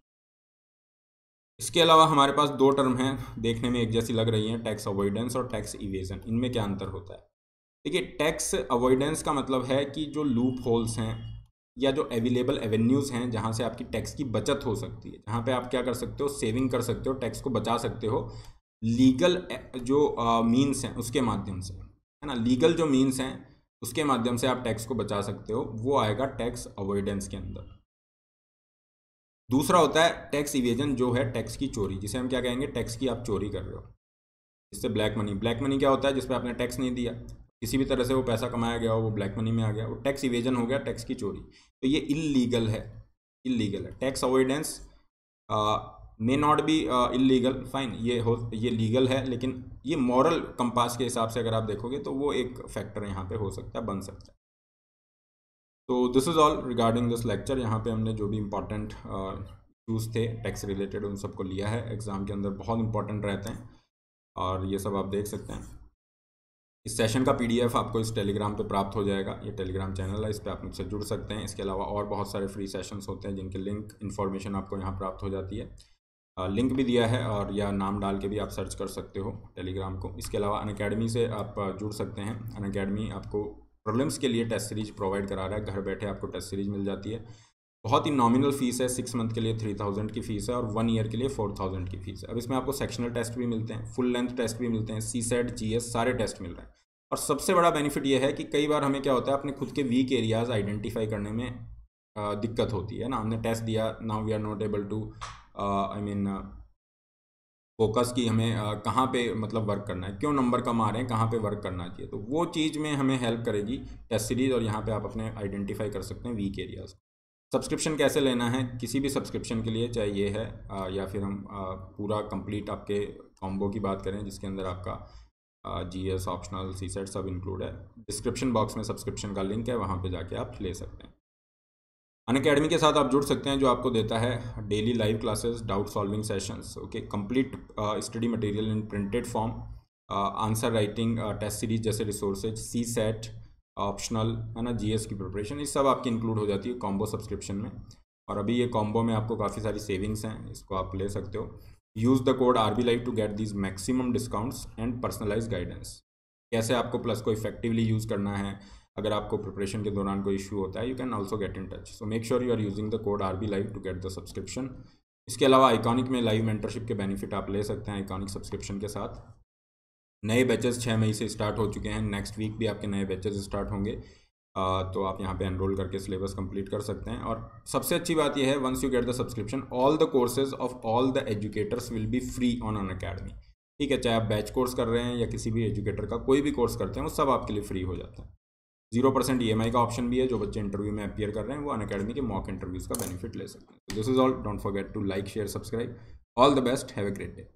इसके अलावा हमारे पास दो टर्म हैं देखने में एक जैसी लग रही हैं टैक्स अवॉइडेंस और टैक्स इवेजन इनमें क्या अंतर होता है देखिए टैक्स अवॉइडेंस का मतलब है कि जो लूप होल्स हैं या जो अवेलेबल एवेन्यूज़ हैं जहाँ से आपकी टैक्स की बचत हो सकती है जहाँ पे आप क्या कर सकते हो सेविंग कर सकते हो टैक्स को बचा सकते हो लीगल जो मीन्स हैं उसके माध्यम से है ना लीगल जो मीन्स हैं उसके माध्यम से आप टैक्स को बचा सकते हो वो आएगा टैक्स अवॉइडेंस के अंदर दूसरा होता है टैक्स इवेजन जो है टैक्स की चोरी जिसे हम क्या कहेंगे टैक्स की आप चोरी कर रहे हो जिससे ब्लैक मनी ब्लैक मनी क्या होता है जिसपे आपने टैक्स नहीं दिया किसी भी तरह से वो पैसा कमाया गया हो वो ब्लैक मनी में आ गया वो टैक्स इवेजन हो गया टैक्स की चोरी तो ये इलीगल है इलीगल है tax avoidance may not be illegal fine ये हो ये लीगल है लेकिन ये मॉरल कंपास के हिसाब से अगर आप देखोगे तो वो एक फैक्टर यहाँ पे हो सकता है बन सकता है तो this is all regarding this lecture यहाँ पे हमने जो भी इम्पॉर्टेंट इशूज़ uh, थे टैक्स रिलेटेड उन सबको लिया है एग्ज़ाम के अंदर बहुत इंपॉर्टेंट रहते हैं और ये सब आप देख सकते हैं इस सेशन का पीडीएफ आपको इस टेलीग्राम पे प्राप्त हो जाएगा ये टेलीग्राम चैनल है इस पर आप मुझसे जुड़ सकते हैं इसके अलावा और बहुत सारे फ्री सेशंस होते हैं जिनके लिंक इन्फॉर्मेशन आपको यहाँ प्राप्त हो जाती है लिंक भी दिया है और या नाम डाल के भी आप सर्च कर सकते हो टेलीग्राम को इसके अलावा अन अकेडमी से आप जुड़ सकते हैं अन अकेडमी आपको प्रॉब्लम्स के लिए टेस्ट सीरीज प्रोवाइड करा रहा है घर बैठे आपको टेस्ट सीरीज मिल जाती है बहुत ही नॉमिनल फीस है सिक्स मंथ के लिए थ्री थाउजेंड की फीस है और वन ईयर के लिए फोर थाउजेंड की फीस है अब इसमें आपको सेक्शनल टेस्ट भी मिलते हैं फुल लेंथ टेस्ट भी मिलते हैं सी सेट जी एस सारे टेस्ट मिल रहे हैं और सबसे बड़ा बेनिफिट ये है कि कई बार हमें क्या होता है अपने खुद के वीक एरियाज आइडेंटिफाई करने में दिक्कत होती है ना हमने टेस्ट दिया now we are not able to I mean focus की हमें कहाँ पे मतलब वर्क करना है क्यों नंबर कम आ रहे हैं कहाँ पे वर्क करना चाहिए तो वो चीज़ में हमें हेल्प करेगी टेस्ट सीरीज़ और यहाँ पे आप अपने आइडेंटिफाई कर सकते हैं वीक एरियाज सब्सक्रिप्शन कैसे लेना है किसी भी सब्सक्रिप्शन के लिए चाहे ये है आ, या फिर हम आ, पूरा कंप्लीट आपके कॉम्बो की बात करें जिसके अंदर आपका G S optional CSAT सब इंक्लूड है डिस्क्रिप्शन बॉक्स में सब्सक्रिप्शन का लिंक है वहाँ पर जाके आप ले सकते हैं अन अकेडमी के साथ आप जुड़ सकते हैं जो आपको देता है daily live classes doubt solving sessions okay complete study material in printed form answer writing test series जैसे रिसोर्सेज सी सेट ऑप्शनल है ना जीएस की प्रिपरेशन ये सब आपकी इंक्लूड हो जाती है कॉम्बो सब्सक्रिप्शन में और अभी ये कॉम्बो में आपको काफ़ी सारी सेविंग्स हैं इसको आप ले सकते हो use the code R B live to get these maximum discounts and personalise guidance कैसे आपको प्लस को इफेक्टिवली यूज़ करना है अगर आपको प्रिपरेशन के दौरान कोई इशू होता है you can also get in touch so make sure you are using the code R B live to get the subscription इसके अलावा आइकॉनिक में लाइव मेंटरशिप के बेनिफिट आप ले सकते हैं आइकॉनिक सब्सक्रिप्शन के साथ नए बैचेस छः मई से स्टार्ट हो चुके हैं नेक्स्ट वीक भी आपके नए बैचेस स्टार्ट होंगे तो आप यहाँ पे एनरोल करके सिलेबस कंप्लीट कर सकते हैं और सबसे अच्छी बात यह है once you get the subscription all the courses of all the educators will be free on Unacademy ठीक है चाहे आप बैच कोर्स कर रहे हैं या किसी भी एजुकेटर का कोई भी कोर्स करते हैं वो सब आपके लिए फ्री हो जाता है जीरो परसेंट ई e का ऑप्शन भी है जो बच्चे इंटरव्यू में अपियर कर रहे हैं वो अन अकेडमी के मॉक इंटरव्यूज़ का बेनिफिट ले सकते हैं this is all don't forget to like share subscribe all the best have a great day